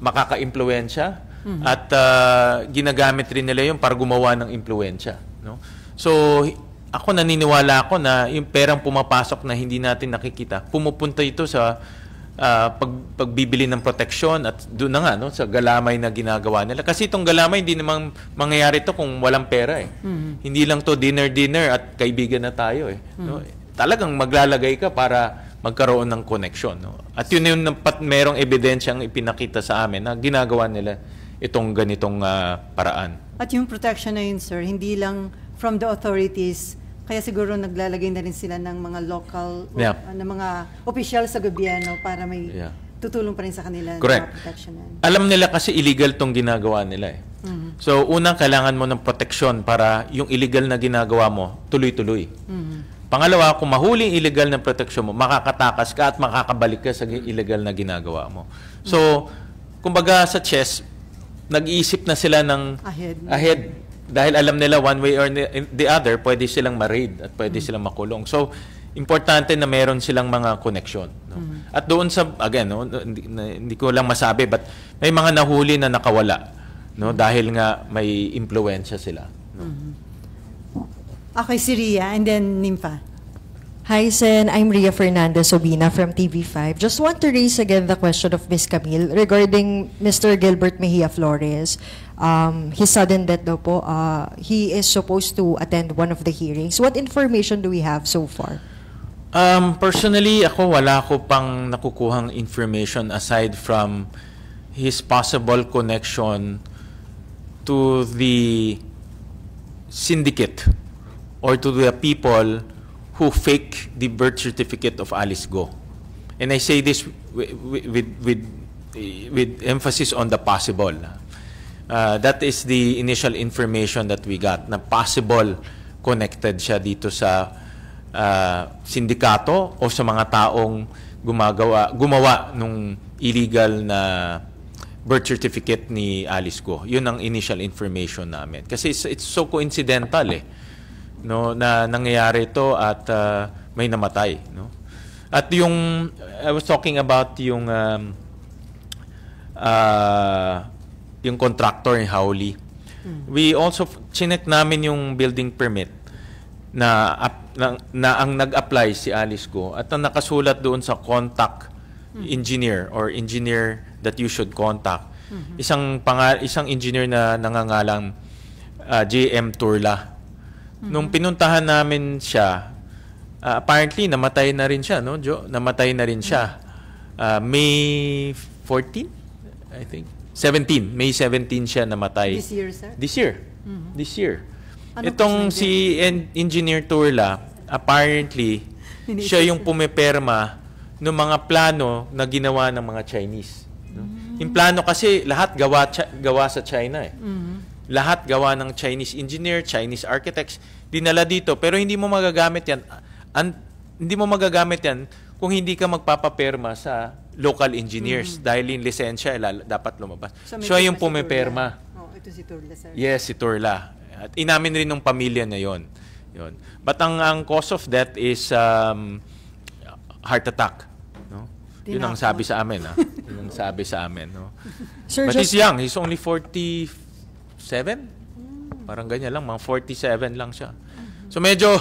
makakaimpluwensya mm-hmm. at uh, ginagamit rin nila 'yung para gumawa ng impluwensya, no? So ako naniniwala ako na 'yung perang pumapasok na hindi natin nakikita, pumupunta ito sa uh, pag, pagbibili ng proteksyon at doon na nga no, sa galamay na ginagawa nila. Kasi itong galamay, hindi naman mangyayari to kung walang pera eh. Mm-hmm. Hindi lang to dinner-dinner at kaibigan na tayo eh. Mm-hmm. No? Talagang maglalagay ka para magkaroon ng connection. No? At yun yung pat, merong ebidensyang ipinakita sa amin na ginagawa nila itong ganitong uh, paraan. At yung protection na yun, sir, hindi lang from the authorities kaya siguro naglalagay na rin sila ng mga local, yeah. uh, ng mga official sa gobyerno para may yeah. tutulong pa rin sa kanila Correct. protection. Alam nila kasi illegal tong ginagawa nila eh. Mm-hmm. So unang kailangan mo ng protection para yung illegal na ginagawa mo tuloy-tuloy. Mm-hmm. Pangalawa, kung mahuli illegal na protection mo, makakatakas ka at makakabalik ka sa illegal na ginagawa mo. So, mm-hmm. kumbaga sa chess, nag-iisip na sila ng ahead. ahead dahil alam nila one way or the other, pwede silang ma-raid at pwede mm. silang makulong. So, importante na meron silang mga connection. No? Mm-hmm. At doon sa, again, no, hindi, na, hindi ko lang masabi, but may mga nahuli na nakawala no? dahil nga may impluensya sila. No? Mm-hmm. Okay, Syria and then Nympha. Hi, Sen. I'm Ria Fernandez Obina from TV5. Just want to raise again the question of Ms. Camille regarding Mr. Gilbert Mejia Flores. Um, his sudden death daw po, uh, he is supposed to attend one of the hearings. What information do we have so far? Um, personally, ako wala ko pang nakukuhang information aside from his possible connection to the syndicate or to the people who fake the birth certificate of Alice Go. And I say this with, with, with, with emphasis on the possible. Uh, that is the initial information that we got na possible connected siya dito sa uh, sindikato o sa mga taong gumagawa gumawa nung illegal na birth certificate ni Alice Go. Yun ang initial information namin. Kasi it's, it's so coincidental eh no na nangyayari ito at uh, may namatay no at yung I was talking about yung um, uh, yung contractor in Hawley mm. we also chinek namin yung building permit na, na, na ang nag-apply si Alice Go at ang nakasulat doon sa contact hmm. engineer or engineer that you should contact mm-hmm. isang panga, isang engineer na nangangalang uh, JM Turla Mm-hmm. Nung pinuntahan namin siya, uh, apparently namatay na rin siya, no? Jo, namatay na rin siya. Uh, May 14, I think. 17, May 17 siya namatay. This year, sir? This year. Mm-hmm. This year. Ano Itong si en- Engineer Turla, apparently, siya yung pumeperma ng mga plano na ginawa ng mga Chinese. No? Mm-hmm. Yung plano kasi lahat gawa, gawa sa China eh. Mm-hmm lahat gawa ng Chinese engineer, Chinese architects, dinala dito. Pero hindi mo magagamit yan, an, hindi mo magagamit yan kung hindi ka magpapaperma sa local engineers. Mm-hmm. Dahil yung lisensya, eh, dapat lumabas. So, so, yung pumiperma. Si oh, ito si Turla, sir. Yes, si Turla. At inamin rin ng pamilya na yon. yon. But ang, ang cause of death is um, heart attack. No? Yun ang sabi sa amin. Ha? Ah. Yun ang sabi sa amin. No? Sir, But just... he's young. He's only 40 47? Parang ganyan lang, mga 47 lang siya. So medyo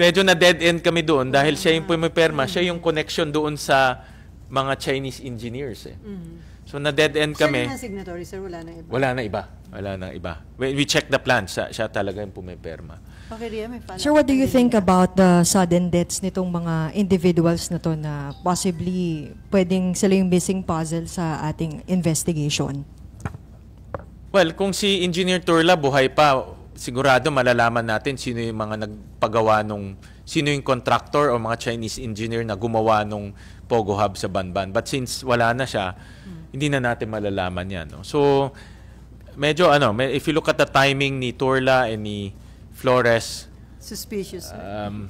medyo na dead end kami doon dahil siya yung ah. pumipirma, siya yung connection doon sa mga Chinese engineers eh. Mm-hmm. So na dead end kami. Siya na signatory sir, wala na iba. Wala na iba. Wala na iba. We, we check the plans, siya, talaga yung pumipirma. Okay, Ria, may follow Sir, what do you think about the sudden deaths nitong mga individuals na to na possibly pwedeng sila yung missing puzzle sa ating investigation? Well, kung si Engineer Turla buhay pa, sigurado malalaman natin sino yung mga nagpagawa nung sino yung contractor o mga Chinese engineer na gumawa nung Pogo Hub sa Banban. But since wala na siya, hmm. hindi na natin malalaman 'yan, no? So medyo ano, if you look at the timing ni Turla and ni Flores, suspicious. Um,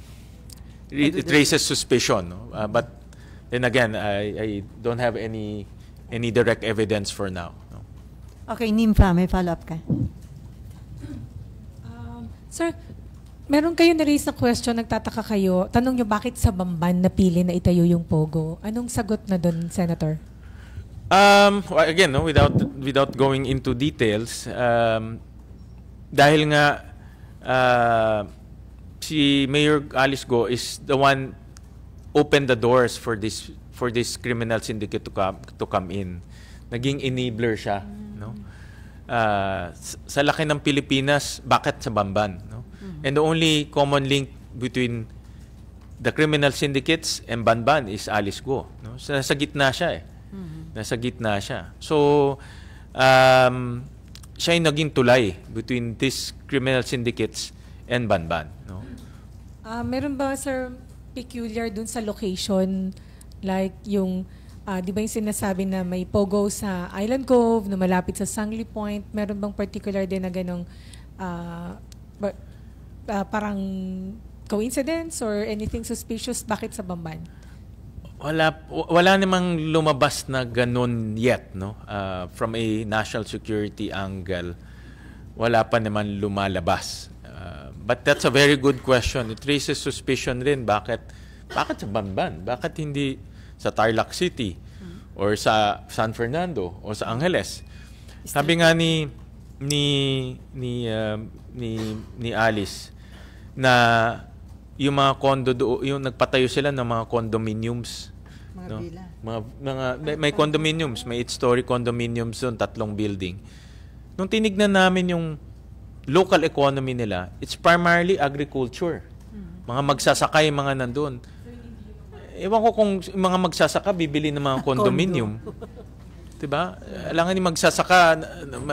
it, it raises suspicion, no? Uh, but then again, I, I don't have any any direct evidence for now. Okay, Nimfa, may follow-up ka. Um, sir, meron kayo na-raise na question, nagtataka kayo. Tanong nyo, bakit sa Bamban napili na itayo yung Pogo? Anong sagot na doon, Senator? Um, again, no, without, without going into details, um, dahil nga uh, si Mayor Alice Go is the one open the doors for this for this criminal syndicate to come to come in. Naging enabler siya. Mm no? Uh, sa laki ng Pilipinas, bakit sa Bamban, no? Mm-hmm. And the only common link between the criminal syndicates and Banban is Alice Go, no? Sa, sa gitna siya eh. Mm-hmm. Nasa gitna siya. So um, siya yung naging tulay between these criminal syndicates and Banban, no? Uh, meron ba sir peculiar dun sa location like yung Uh, di ba yung sinasabi na may pogo sa Island Cove, na malapit sa Sangli Point, meron bang particular din na ganong uh, uh, parang coincidence or anything suspicious? Bakit sa Bamban? Wala, wala namang lumabas na ganun yet, no? Uh, from a national security angle, wala pa naman lumalabas. Uh, but that's a very good question. It raises suspicion rin. Bakit, bakit sa Bamban? Bakit hindi sa Tarlac City or sa San Fernando or sa Angeles. Sabi nga ni ni ni uh, ni ni Alice na yung mga condo do, yung nagpatayo sila ng mga condominiums mga no? Bila. mga mga ano may, may condominiums may eight story condominiums doon tatlong building nung tinignan namin yung local economy nila it's primarily agriculture mm-hmm. mga magsasakay mga nandoon Ewan ko kung mga magsasaka bibili ng mga condominium. Condo. 'Di ba? Alangan ni magsasaka,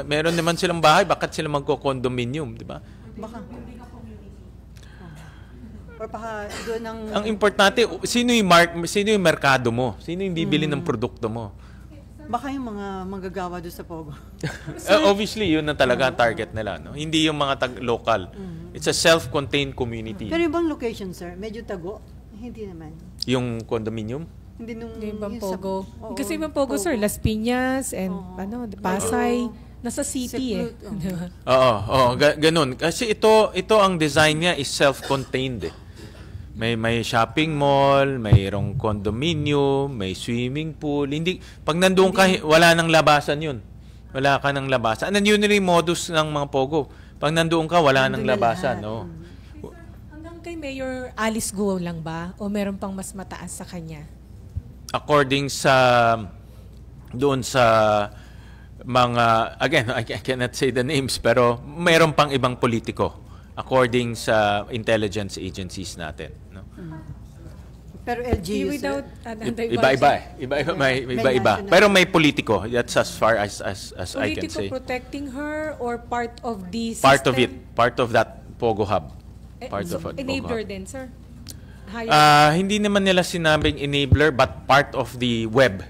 meron naman silang bahay, bakit sila magko-condominium, 'di ba? Baka or baka doon ang Ang importante sino yung mark sino yung merkado mo? Sino yung bibili mm. ng hmm. produkto mo? Baka yung mga manggagawa doon sa Pogo. Eh, obviously, yun na talaga ang target nila. No? Hindi yung mga tag local. Hmm. It's a self-contained community. Pero ibang location, sir? Medyo tago? Hindi naman. Yung condominium? Hindi nung Hindi Bampogo. Sa, Kasi Bampogo, sir, Las Piñas and oo. ano, Pasay. Oo. Nasa city eh. Oo, oh, ga- ganun. Kasi ito ito ang design niya is self-contained eh. May may shopping mall, mayroong condominium, may swimming pool. Hindi pag nandoon ka wala nang labasan 'yun. Wala ka nang labasan. Ano yun yung modus ng mga pogo? Pag nandoon ka wala nang labasan, no kay Mayor Alice Guo lang ba? O meron pang mas mataas sa kanya? According sa doon sa mga, again, I cannot say the names, pero meron pang ibang politiko according sa intelligence agencies natin. No? Pero LG without, uh, Iba-iba eh. Iba-iba. May, iba-iba. Pero may politiko. That's as far as, as, as politico I can say. Politiko protecting her or part of the Part system? of it. Part of that Pogo Hub. Eh, part so, of it. Enabler okay. din, sir? Higher. Uh, hindi naman nila sinabing enabler but part of the web.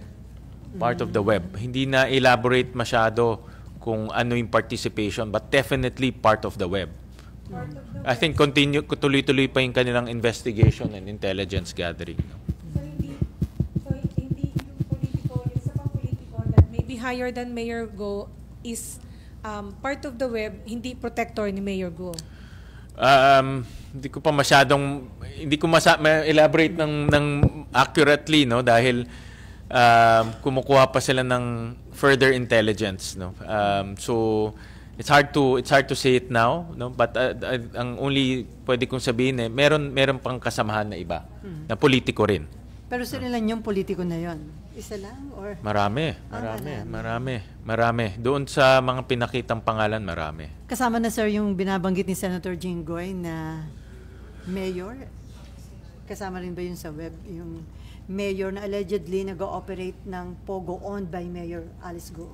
Part mm. of the hmm. web. Hindi na elaborate masyado kung ano yung participation but definitely part of the web. Part I think continue tuloy-tuloy pa yung kanilang investigation and intelligence gathering. So so hindi, hindi yung yung political, political that maybe higher than Mayor Go is um, part of the web, hindi protector ni Mayor Go. Um, hindi ko pa masyadong hindi ko masa ma-elaborate ng ng accurately no dahil um, kumukuha pa sila ng further intelligence no um, so it's hard to it's hard to say it now no but uh, uh, ang only pwede kong sabihin eh meron meron pang kasamahan na iba mm-hmm. na politiko rin pero sino ah. lang yung politiko na yon? Isa lang? Or? Marami, ah, marami, ah, marami, marami. Doon sa mga pinakitang pangalan, marami. Kasama na sir yung binabanggit ni Senator Jinggoy na mayor? Kasama rin ba yun sa web? Yung mayor na allegedly nag-ooperate ng Pogo owned by Mayor Alice Go?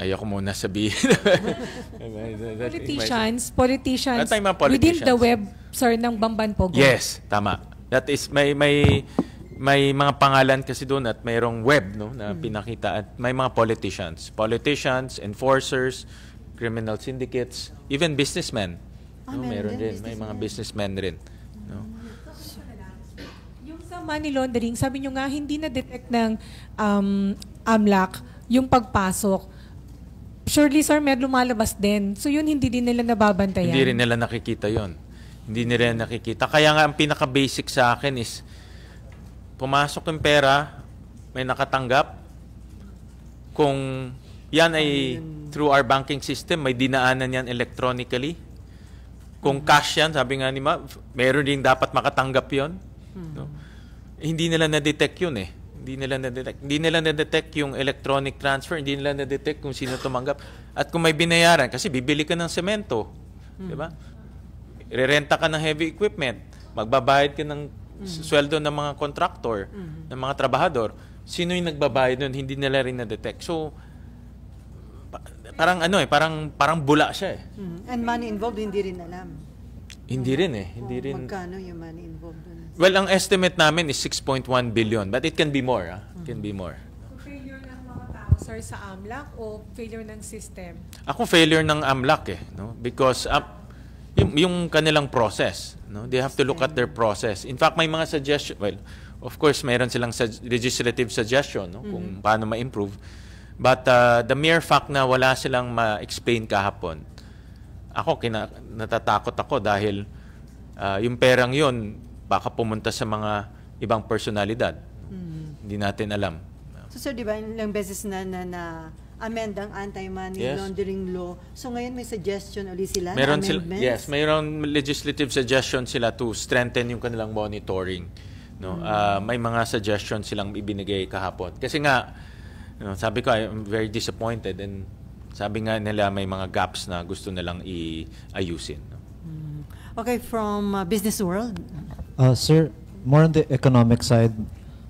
Ayoko muna sabihin. politicians, politicians, politicians, within the web, sir, ng Bamban Pogo. Yes, tama. That is may may may mga pangalan kasi doon at mayroong web no na mm-hmm. pinakita at may mga politicians, politicians, enforcers, criminal syndicates, even businessmen. Ah, no, meron, din, may mga businessmen rin. No? Yung sa money laundering, sabi nyo nga, hindi na-detect ng um, AMLAC yung pagpasok. Surely, sir, may lumalabas din. So, yun hindi din nila nababantayan. Hindi rin nila nakikita yon hindi nila nakikita. Kaya nga ang pinaka-basic sa akin is pumasok yung pera, may nakatanggap. Kung yan ay through our banking system, may dinaanan yan electronically. Kung cash yan, sabi nga ni Ma, meron din dapat makatanggap yon. No? Eh, hindi nila na-detect yun eh. Hindi nila na-detect. Hindi nila na-detect yung electronic transfer. Hindi nila na-detect kung sino tumanggap. At kung may binayaran, kasi bibili ka ng semento. Mm. Di ba? rerenta ka ng heavy equipment, magbabayad ka ng mm. sweldo ng mga contractor, mm-hmm. ng mga trabahador. Sino yung nagbabayad nun? Hindi nila rin na-detect. So, parang ano eh, parang parang bula siya eh. Mm-hmm. And money involved hindi rin alam. Hindi rin eh, hindi oh, rin. Magkano yung money involved dun? Well, ang estimate namin is 6.1 billion, but it can be more, ah. It can be mm-hmm. more. So, failure ng mga tao sir sa AMLAC o failure ng system? Ako failure ng AMLAC eh, no? Because uh, yung kanilang process. No? They have to look at their process. In fact, may mga suggestion. Well, of course, mayroon silang su- legislative suggestion no? Mm-hmm. kung paano ma-improve. But uh, the mere fact na wala silang ma-explain kahapon, ako, kina- natatakot ako dahil uh, yung perang yon baka pumunta sa mga ibang personalidad. Mm-hmm. Hindi natin alam. So, sir, di ba ilang beses na, na, na amend ang anti-money yes. laundering law. So ngayon may suggestion ulit sila meron sila, Yes, mayroon legislative suggestion sila to strengthen yung kanilang monitoring. No, mm. uh, may mga suggestion silang ibinigay kahapon. Kasi nga you sabi ko I'm very disappointed and sabi nga nila may mga gaps na gusto nilang iayusin. No? Hmm. Okay, from uh, business world. Uh, sir, more on the economic side,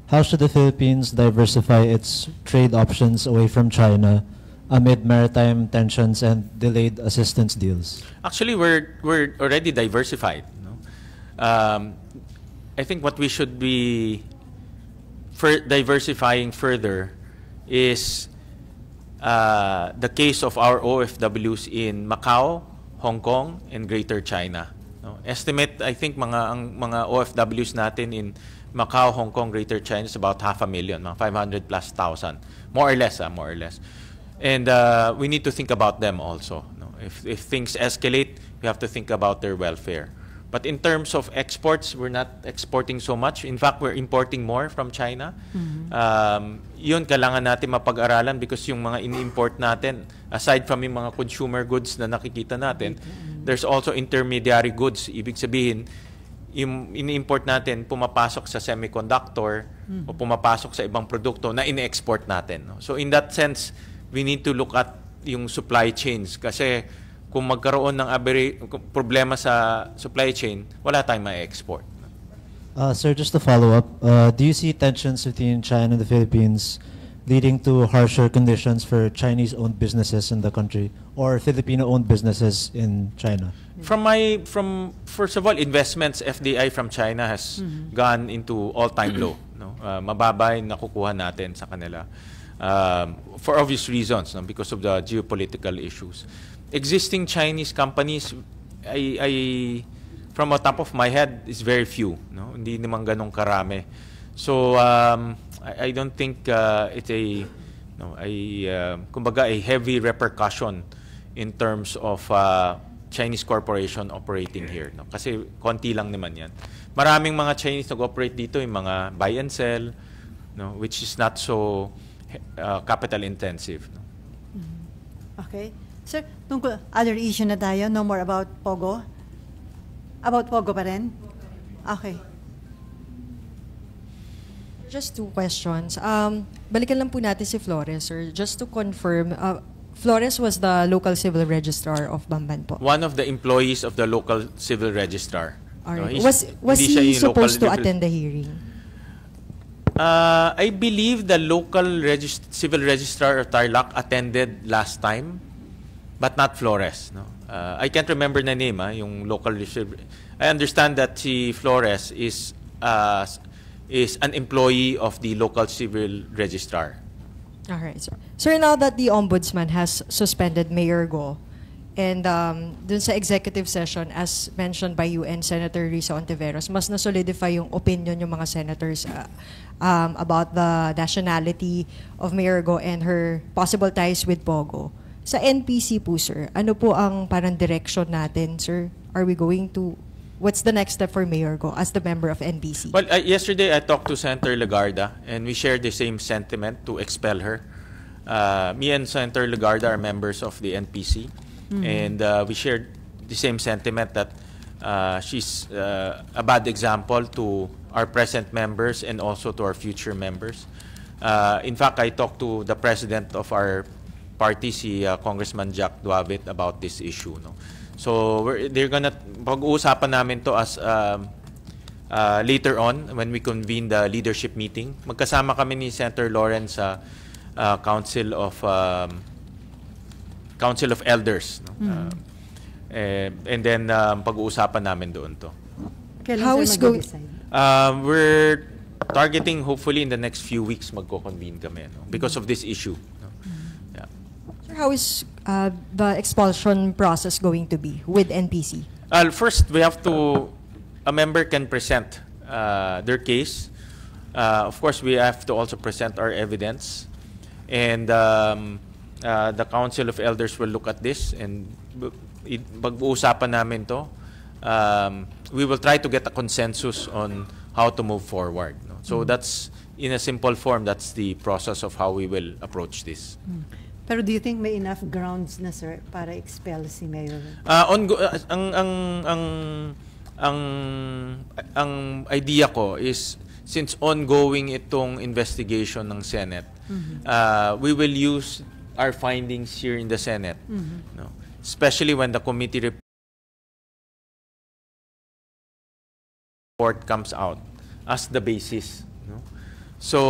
How should the Philippines diversify its trade options away from China amid maritime tensions and delayed assistance deals? Actually, we're, we're already diversified. No? Um, I think what we should be fur diversifying further is uh, the case of our OFWs in Macau, Hong Kong, and Greater China. No? Estimate, I think, mga, ang mga OFWs natin in Macau, Hong Kong, Greater China is about half a million, mga 500 plus thousand, more or less, ah, more or less. And uh, we need to think about them also. No? If, if things escalate, we have to think about their welfare. But in terms of exports, we're not exporting so much. In fact, we're importing more from China. Mm-hmm. Um, yun, kailangan natin mapag-aralan because yung mga ini-import natin, aside from yung mga consumer goods na nakikita natin, mm-hmm. there's also intermediary goods. Ibig sabihin, im- ini-import natin pumapasok sa semiconductor mm-hmm. o pumapasok sa ibang produkto na ini-export natin. So in that sense, we need to look at yung supply chains kasi kung magkaroon ng aberi- problema sa supply chain, wala tayong ma-export. Uh, sir, just to follow up, uh, do you see tensions between China and the Philippines leading to harsher conditions for Chinese-owned businesses in the country or Filipino-owned businesses in China? From my from first of all investments FDI from China has mm-hmm. gone into all-time low, no? Uh, mababa nakukuha natin sa kanila. Um, for obvious reasons, no? because of the geopolitical issues. Existing Chinese companies I I from the top of my head is very few, no? Hindi naman ganong karami. So um, I, I don't think uh, it's a no, ay uh, kumbaga a heavy repercussion in terms of uh, Chinese corporation operating here. No? Kasi konti lang naman yan. Maraming mga Chinese nag-operate dito, yung mga buy and sell, no? which is not so uh, capital intensive. No? Mm-hmm. Okay. Sir, tungkol other issue na tayo, no more about Pogo. About Pogo pa rin? Okay. Just two questions. Um, balikan lang po natin si Flores, sir. Just to confirm, uh, Flores was the local civil registrar of Bamban po. One of the employees of the local civil registrar. Alright. No, was was he supposed to attend the hearing? Uh, I believe the local civil registrar of Tarlac attended last time, but not Flores. No? Uh, I can't remember the name, ah, yung local I understand that si Flores is, uh, is an employee of the local civil registrar. All right, sir. Sir, now that the Ombudsman has suspended Mayor Go, and um, dun sa executive session, as mentioned by UN Senator Risa Ontiveros, mas na-solidify yung opinion yung mga senators uh, um, about the nationality of Mayor Go and her possible ties with Pogo. Sa NPC po, sir, ano po ang parang direction natin, sir? Are we going to what's the next step for Mayor Go as the member of NBC? Well, uh, yesterday I talked to Senator Lagarda and we shared the same sentiment to expel her. Uh, me and Senator Lagarda are members of the NPC mm -hmm. and uh, we shared the same sentiment that uh, she's uh, a bad example to our present members and also to our future members. Uh, in fact, I talked to the president of our party, si Congressman Jack Duavit, about this issue. No? So we're, they're gonna pag-uusapan namin to as um, uh, later on when we convene the leadership meeting. Magkasama kami ni Senator Lawrence sa uh, uh, Council of um, Council of Elders. No? Mm. Uh, eh, and then um, pag-uusapan namin doon to. How is going? Um, we're targeting hopefully in the next few weeks magko-convene kami no? because of this issue. No? Hmm. Yeah. Sir, how is uh, the expulsion process going to be with NPC? Well, uh, first, we have to, a member can present uh, their case. Uh, of course, we have to also present our evidence. And um, uh, the Council of Elders will look at this and pag namin to. Um, we will try to get a consensus on how to move forward. No? So mm -hmm. that's, in a simple form, that's the process of how we will approach this. Mm -hmm. Pero do you think may enough grounds na sir para expel si Mayor? Uh, on uh, ang ang ang ang ang idea ko is since ongoing itong investigation ng Senate, mm-hmm. uh, we will use our findings here in the Senate. Mm-hmm. No? Especially when the committee report comes out as the basis. No? So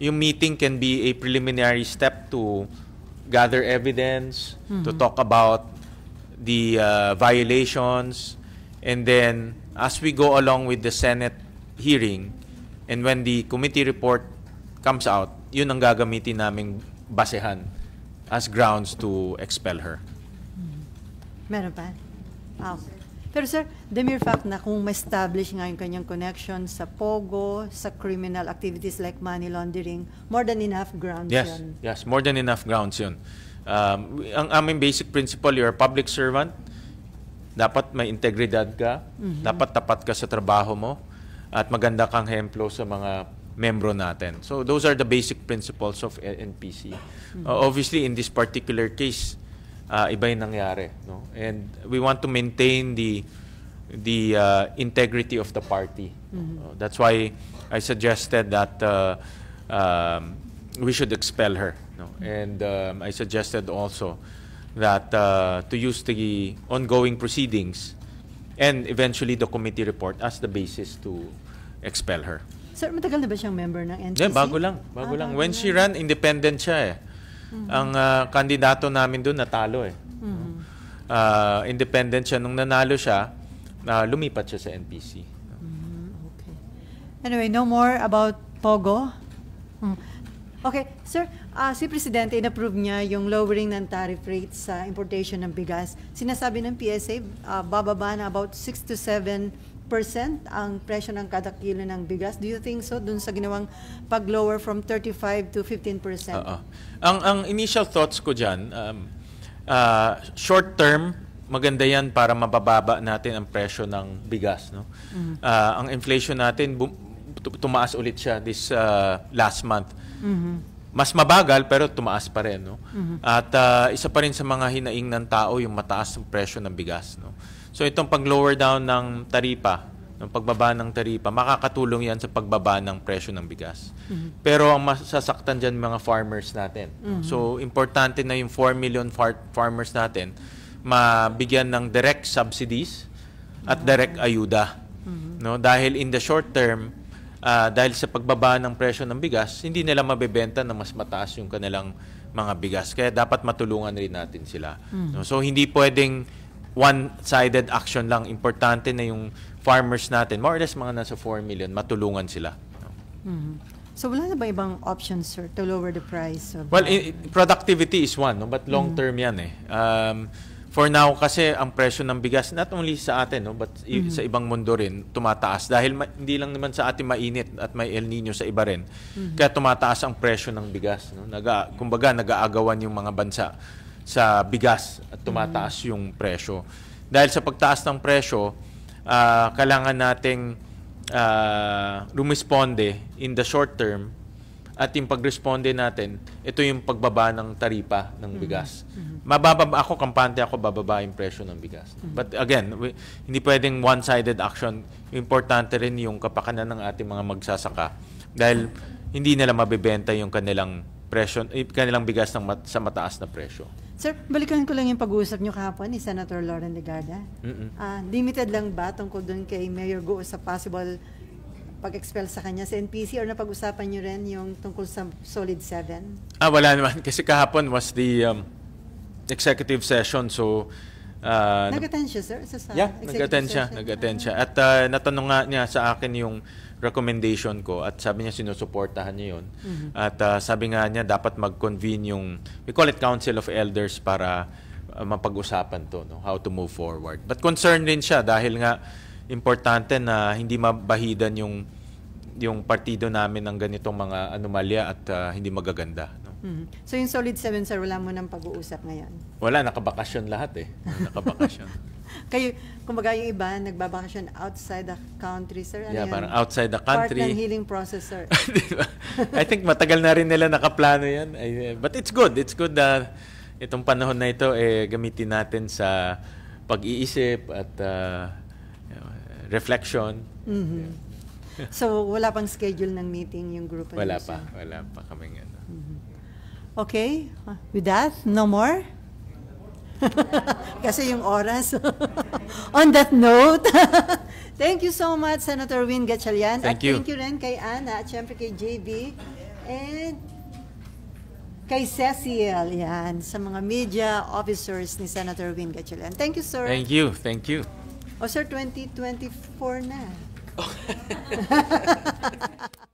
yung meeting can be a preliminary step to gather evidence, mm-hmm. to talk about the uh, violations, and then as we go along with the Senate hearing, and when the committee report comes out, yun ang gagamitin naming basehan as grounds to expel her. Mm-hmm. Meron pa? Oh. Pero sir, the mere fact na kung ma-establish nga yung kanyang connection sa POGO, sa criminal activities like money laundering, more than enough grounds yes, yun. Yes, more than enough grounds yun. Um, ang aming basic principle, you're a public servant, dapat may integridad ka, mm-hmm. dapat tapat ka sa trabaho mo, at maganda kang hemplo sa mga membro natin. So those are the basic principles of NPC. Mm-hmm. Uh, obviously, in this particular case, uh, iba yung nangyari. No? And we want to maintain the the uh, integrity of the party. Mm-hmm. Uh, that's why I suggested that uh, um, we should expel her. No? And um, I suggested also that uh, to use the ongoing proceedings and eventually the committee report as the basis to expel her. Sir, matagal na ba siyang member ng NCC? Yeah, bago lang. Bago ah, lang. Bago When lang. she ran, independent siya eh. Mm-hmm. Ang uh, kandidato namin doon natalo eh. Mm-hmm. Uh, independent siya. Nung nanalo siya, uh, lumipat siya sa NPC. Mm-hmm. Okay. Anyway, no more about Pogo. Mm-hmm. Okay, sir, uh, si Presidente inapprove niya yung lowering ng tariff rates sa importation ng bigas. Sinasabi ng PSA, uh, bababa na about 6 to 7 percent ang presyo ng kada kilo ng bigas. Do you think so? Doon sa ginawang pag-lower from 35 to 15%? uh Ang, ang initial thoughts ko dyan, um, uh, short term, maganda yan para mabababa natin ang presyo ng bigas. No? Mm-hmm. Uh, ang inflation natin, tumaas ulit siya this uh, last month. Mm-hmm mas mabagal pero tumaas pa rin no mm-hmm. at uh, isa pa rin sa mga hinaing ng tao yung mataas ng presyo ng bigas no So itong pag-lower down ng taripa, ng pagbaba ng taripa, makakatulong yan sa pagbaba ng presyo ng bigas. Mm-hmm. Pero ang masasaktan dyan mga farmers natin. Mm-hmm. So, importante na yung 4 million far- farmers natin mabigyan ng direct subsidies at ah. direct ayuda. Mm-hmm. No? Dahil in the short term, uh, dahil sa pagbaba ng presyo ng bigas, hindi nila mabebenta na mas mataas yung kanilang mga bigas. Kaya dapat matulungan rin natin sila. Mm-hmm. No? So, hindi pwedeng one-sided action lang. Importante na yung farmers natin, more or less mga nasa 4 million, matulungan sila. Mm-hmm. So wala na ba ibang options, sir, to lower the price? Of well, productivity is one, no? but long-term mm-hmm. mm. yan eh. Um, for now, kasi ang presyo ng bigas, not only sa atin, no? but mm-hmm. sa ibang mundo rin, tumataas. Dahil ma- hindi lang naman sa atin mainit at may El Nino sa iba rin. Mm-hmm. Kaya tumataas ang presyo ng bigas. No? Naga, kumbaga, nag-aagawan yung mga bansa sa bigas at tumataas mm. yung presyo. Dahil sa pagtaas ng presyo, uh, kailangan nating uh, rumisponde in the short term at yung pagresponde natin, ito yung pagbaba ng taripa ng mm-hmm. bigas. Mm-hmm. Mababa ako, kampante ako, bababa yung presyo ng bigas. Mm-hmm. But again, we, hindi pwedeng one-sided action. Importante rin yung kapakanan ng ating mga magsasaka dahil hindi nila mabebenta yung kanilang presyo, eh, kanilang bigas ng mat, sa mataas na presyo. Sir, balikan ko lang yung pag-uusap nyo kahapon ni Senator Lauren Legarda. mm Uh, ah, limited lang ba tungkol doon kay Mayor Go sa possible pag-expel sa kanya sa NPC or napag-usapan nyo rin yung tungkol sa Solid 7? Ah, wala naman. Kasi kahapon was the um, executive session. So, Uh, nag-attend siya, sir? sa yeah, nag-attend siya. Nag-attend siya. At uh, natanong nga niya sa akin yung recommendation ko at sabi niya sinusuportahan niya yun. Mm-hmm. At uh, sabi nga niya dapat mag-convene yung, we call it Council of Elders para uh, mapag-usapan to, no? how to move forward. But concerned rin siya dahil nga importante na hindi mabahidan yung yung partido namin ng ganitong mga anomalya at uh, hindi magaganda. Mm-hmm. So yung Solid 7, sir, wala mo nang pag-uusap ngayon? Wala, nakabakasyon lahat eh. Nakabakasyon. Kayo, kumbaga yung iba, nagbabakasyon outside the country, sir. Ano yeah, yan? parang outside the country. Part ng healing process, sir. I think matagal na rin nila nakaplano yan. Eh, but it's good. It's good na itong panahon na ito, eh, gamitin natin sa pag-iisip at uh, eh, reflection. Mm-hmm. Yeah. so, wala pang schedule ng meeting yung group? Wala pa. Wala pa kami nga. Okay? With that, no more? Kasi yung oras. On that note, thank you so much, Senator Win Gatchalian. Thank at you. Thank you rin kay Anna, at syempre kay JB. And kay Cecil, yan, sa mga media officers ni Senator Win Gatchalian. Thank you, sir. Thank you, thank you. O oh, sir, 2024 na.